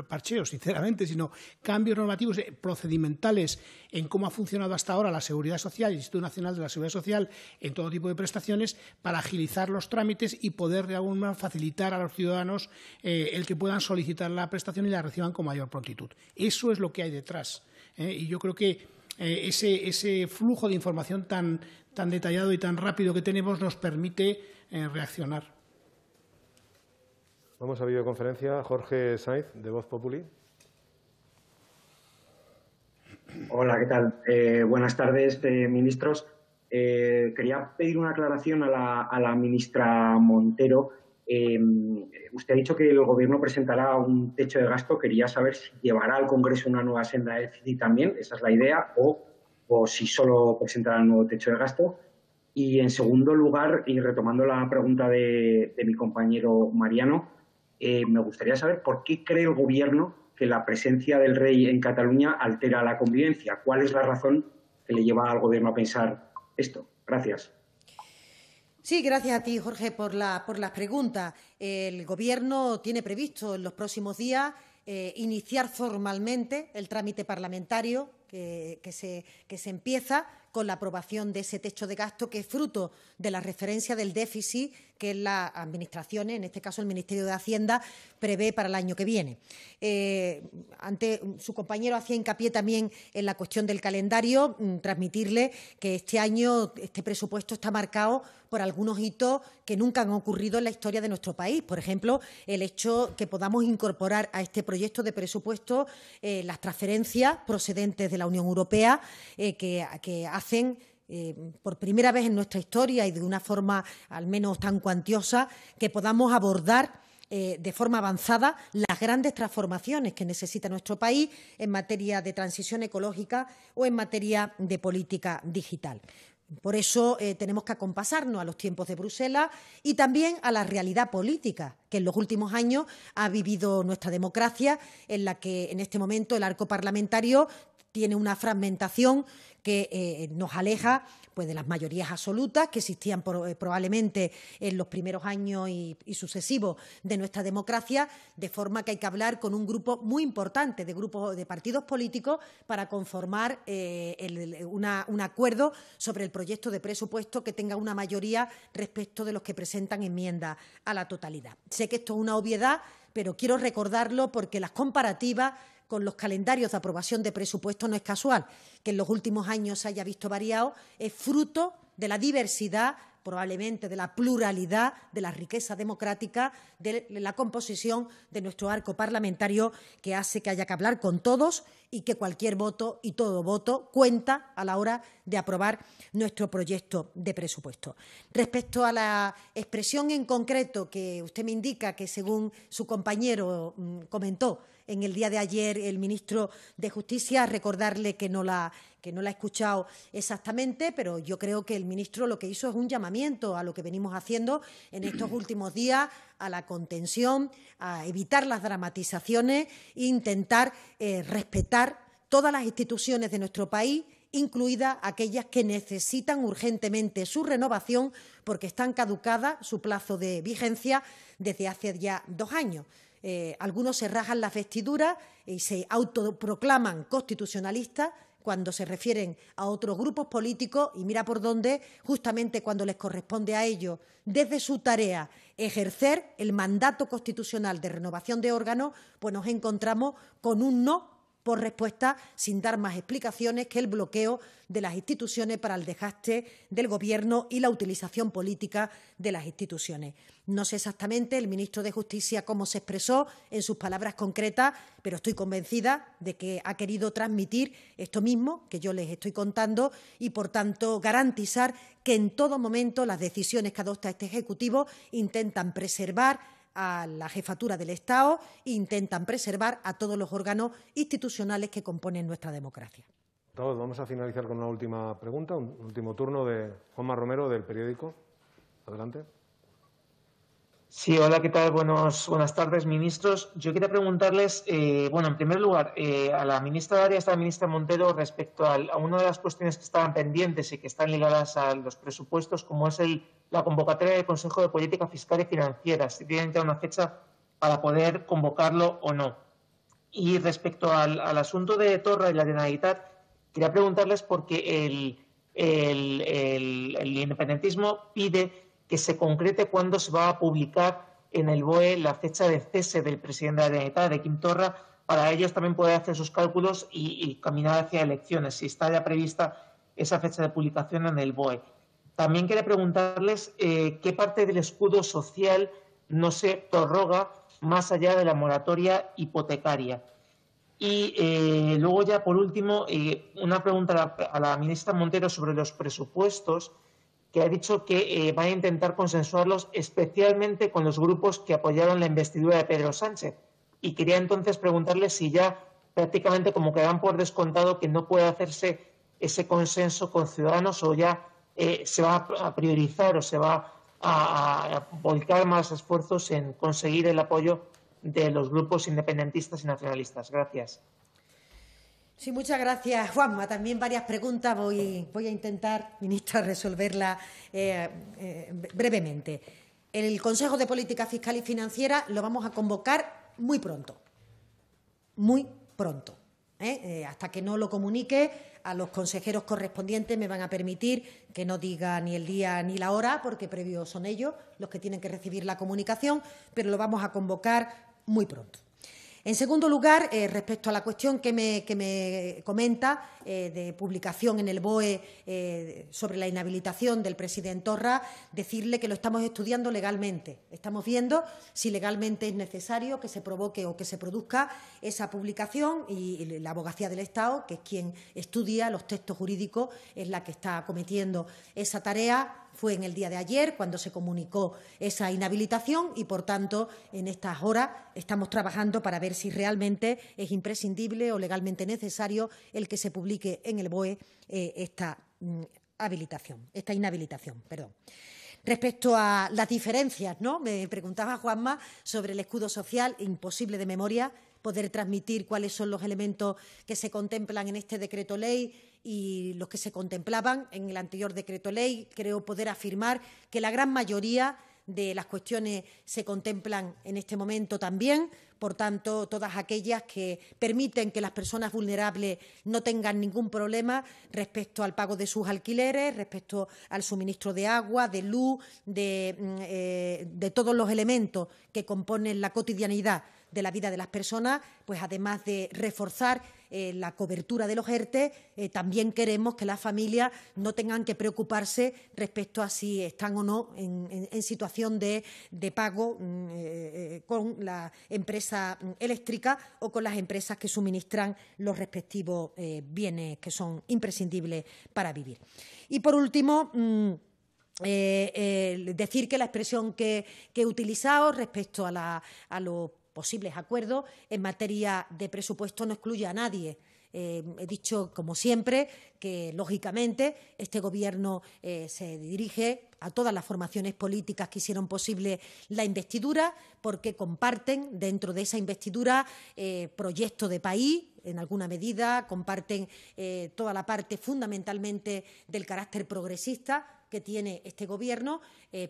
parcheos, sinceramente, sino cambios normativos eh, procedimentales en cómo ha funcionado hasta ahora la Seguridad Social, el Instituto Nacional de la Seguridad Social, en todo tipo de prestaciones, para agilizar los trámites y poder de alguna manera facilitar a los ciudadanos eh, el que puedan solicitar la prestación y la reciban con mayor prontitud. Eso es lo que hay detrás. Eh, y yo creo que ese, flujo de información tan, detallado y tan rápido que tenemos nos permite reaccionar. Vamos a videoconferencia. Jorge Saiz, de Voz Populi. Hola, ¿qué tal? Eh, buenas tardes, eh, ministros. Eh, quería pedir una aclaración a la, ministra Montero. Em, usted ha dicho que el Gobierno presentará un techo de gasto. Quería saber si llevará al Congreso una nueva senda de déficit también, esa es la idea, o, o si solo presentará un nuevo techo de gasto. Y en segundo lugar, y retomando la pregunta de mi compañero Mariano, eh, me gustaría saber por qué cree el Gobierno que la presencia del rey en Cataluña altera la convivencia. ¿Cuál es la razón que le lleva al Gobierno a pensar esto? Gracias. Sí, gracias a ti, Jorge, por las preguntas. El Gobierno tiene previsto en los próximos días eh, iniciar formalmente el trámite parlamentario que, se, que se empieza con la aprobación de ese techo de gasto que es fruto de la referencia del déficit que la administración en este caso el Ministerio de Hacienda, prevé para el año que viene. Eh, ante su compañero hacía hincapié también en la cuestión del calendario, mm, transmitirle que este año este presupuesto está marcado por algunos hitos que nunca han ocurrido en la historia de nuestro país. Por ejemplo, el hecho que podamos incorporar a este proyecto de presupuesto eh, las transferencias procedentes de la Unión Europea eh, que, hacen eh, por primera vez en nuestra historia y de una forma al menos tan cuantiosa, que podamos abordar eh, de forma avanzada las grandes transformaciones que necesita nuestro país en materia de transición ecológica o en materia de política digital. Por eso tenemos que acompasarnos a los tiempos de Bruselas y también a la realidad política que en los últimos años ha vivido nuestra democracia, en la que en este momento el arco parlamentario tiene una fragmentación que eh, nos aleja pues, de las mayorías absolutas que existían eh, probablemente en los primeros años y, sucesivos de nuestra democracia, de forma que hay que hablar con un grupo muy importante de grupos de partidos políticos para conformar eh, un acuerdo sobre el proyecto de presupuesto que tenga una mayoría respecto de los que presentan enmiendas a la totalidad. Sé que esto es una obviedad, pero quiero recordarlo porque las comparativas con los calendarios de aprobación de presupuesto no es casual. Que en los últimos años se haya visto variado es fruto de la diversidad probablemente de la pluralidad, de la riqueza democrática, de la composición de nuestro arco parlamentario, que hace que haya que hablar con todos y que cualquier voto y todo voto cuenta a la hora de aprobar nuestro proyecto de presupuesto. Respecto a la expresión en concreto que usted me indica que según su compañero mm, comentó en el día de ayer el ministro de Justicia, recordarle que no la que no la escuchado exactamente, pero yo creo que el ministro lo que hizo es un llamamiento a lo que venimos haciendo en estos últimos días, a la contención, a evitar las dramatizaciones e intentar eh, respetar todas las instituciones de nuestro país, incluidas aquellas que necesitan urgentemente su renovación porque están caducadas su plazo de vigencia desde hace ya dos años. Eh, algunos se rajan las vestiduras y se autoproclaman constitucionalistas cuando se refieren a otros grupos políticos y mira por dónde, justamente cuando les corresponde a ellos, desde su tarea, ejercer el mandato constitucional de renovación de órganos, pues nos encontramos con un no por respuesta, sin dar más explicaciones, que el bloqueo de las instituciones para el desgaste del Gobierno y la utilización política de las instituciones. No sé exactamente el ministro de Justicia cómo se expresó en sus palabras concretas, pero estoy convencida de que ha querido transmitir esto mismo que yo les estoy contando y, por tanto, garantizar que en todo momento las decisiones que adopta este Ejecutivo intentan preservar a la jefatura del Estado e intentan preservar a todos los órganos institucionales que componen nuestra democracia. Vamos a finalizar con una última pregunta, un último turno de Juanma Romero del periódico. Adelante. Sí, hola, ¿qué tal? buenas tardes, ministros. Yo quería preguntarles, eh, bueno, en primer lugar, eh, a la ministra Arias y a la ministra Montero respecto a, a una de las cuestiones que estaban pendientes y que están ligadas a los presupuestos, como es el la convocatoria del Consejo de Política Fiscal y Financiera, si tienen ya una fecha para poder convocarlo o no. Y respecto al, asunto de Torra y la Generalitat, quería preguntarles porque el, el, independentismo pide que se concrete cuándo se va a publicar en el BOE la fecha de cese del presidente de la Generalitat, de Kim Torra, para ellos también poder hacer sus cálculos y caminar hacia elecciones, si está ya prevista esa fecha de publicación en el BOE. También quería preguntarles eh, qué parte del escudo social no se prorroga más allá de la moratoria hipotecaria. Y eh, luego ya por último, eh, una pregunta a la, ministra Montero sobre los presupuestos, que ha dicho que va a intentar consensuarlos especialmente con los grupos que apoyaron la investidura de Pedro Sánchez. Y quería entonces preguntarle si ya prácticamente como que dan por descontado que no puede hacerse ese consenso con Ciudadanos o ya eh, se va a priorizar o se va a, volcar más esfuerzos en conseguir el apoyo de los grupos independentistas y nacionalistas. Gracias. Sí, muchas gracias, Juanma. También varias preguntas. Voy, a intentar, [LAUGHS] ministra, resolverlas eh, eh, brevemente. El Consejo de Política Fiscal y Financiera lo vamos a convocar muy pronto. Muy pronto. hasta que no lo comunique, a los consejeros correspondientes me van a permitir que no diga ni el día ni la hora, porque previos son ellos los que tienen que recibir la comunicación, pero lo vamos a convocar muy pronto. En segundo lugar, eh, respecto a la cuestión que me, comenta eh, de publicación en el BOE eh, sobre la inhabilitación del presidente Torra, decirle que lo estamos estudiando legalmente. Estamos viendo si legalmente es necesario que se provoque o que se produzca esa publicación y, y la abogacía del Estado, que es quien estudia los textos jurídicos, es la que está cometiendo esa tarea fue en el día de ayer cuando se comunicó esa inhabilitación y, por tanto, en estas horas estamos trabajando para ver si realmente es imprescindible o legalmente necesario el que se publique en el BOE eh, esta mm, habilitación, esta inhabilitación, perdón. Respecto a las diferencias, ¿no? Me preguntaba Juanma sobre el escudo social, imposible de memoria poder transmitir cuáles son los elementos que se contemplan en este decreto ley y los que se contemplaban en el anterior decreto ley. Creo poder afirmar que la gran mayoría de las cuestiones se contemplan en este momento también. Por tanto, todas aquellas que permiten que las personas vulnerables no tengan ningún problema respecto al pago de sus alquileres, respecto al suministro de agua, de luz, de, mm, eh, de todos los elementos que componen la cotidianidad de la vida de las personas, pues además de reforzar eh, la cobertura de los ERTE, eh, también queremos que las familias no tengan que preocuparse respecto a si están o no en, situación de, pago mm, eh, con la empresa mm, eléctrica o con las empresas que suministran los respectivos bienes que son imprescindibles para vivir. Y, por último, mm, decir que la expresión que, he utilizado respecto a, a los posibles acuerdos en materia de presupuesto no excluye a nadie. Eh, he dicho, como siempre, que lógicamente este Gobierno eh, se dirige a todas las formaciones políticas que hicieron posible la investidura, porque comparten dentro de esa investidura eh, ...proyectos de país, en alguna medida, comparten toda la parte fundamentalmente del carácter progresista que tiene este Gobierno,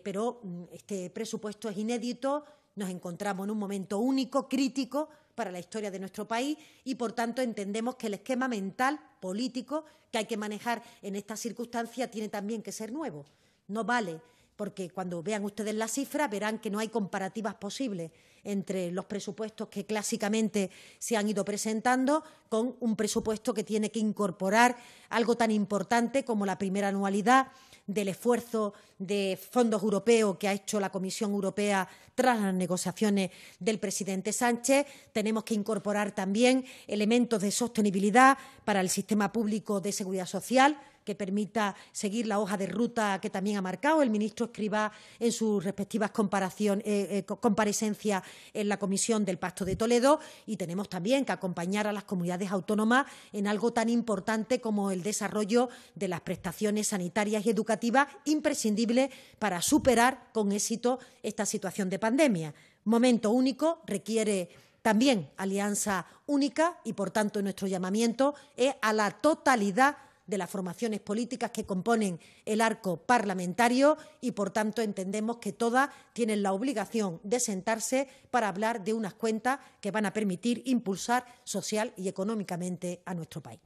pero mm, este presupuesto es inédito, nos encontramos en un momento único, crítico para la historia de nuestro país y, por tanto, entendemos que el esquema mental político que hay que manejar en esta circunstancia tiene también que ser nuevo. No vale porque cuando vean ustedes la cifra verán que no hay comparativas posibles entre los presupuestos que clásicamente se han ido presentando con un presupuesto que tiene que incorporar algo tan importante como la primera anualidad del esfuerzo de fondos europeos que ha hecho la Comisión Europea tras las negociaciones del presidente Sánchez. Tenemos que incorporar también elementos de sostenibilidad para el sistema público de seguridad social que permita seguir la hoja de ruta que también ha marcado el ministro escriba en sus respectivas eh, eh, comparecencias en la Comisión del Pacto de Toledo y tenemos también que acompañar a las comunidades autónomas en algo tan importante como el desarrollo de las prestaciones sanitarias y educativas imprescindibles para superar con éxito esta situación de pandemia. Momento único requiere también alianza única y, por tanto, nuestro llamamiento es a la totalidad de las formaciones políticas que componen el arco parlamentario y, por tanto, entendemos que todas tienen la obligación de sentarse para hablar de unas cuentas que van a permitir impulsar social y económicamente a nuestro país.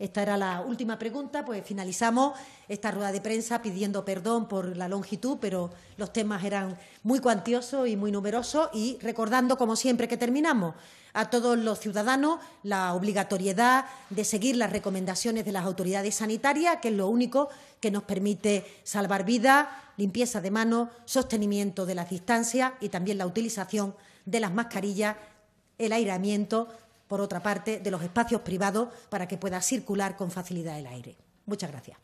Esta era la última pregunta, pues finalizamos esta rueda de prensa pidiendo perdón por la longitud, pero los temas eran muy cuantiosos y muy numerosos y recordando, como siempre que terminamos, a todos los ciudadanos la obligatoriedad de seguir las recomendaciones de las autoridades sanitarias, que es lo único que nos permite salvar vidas, limpieza de manos, sostenimiento de las distancias y también la utilización de las mascarillas, el aireamiento por otra parte, de los espacios privados para que pueda circular con facilidad el aire. Muchas gracias.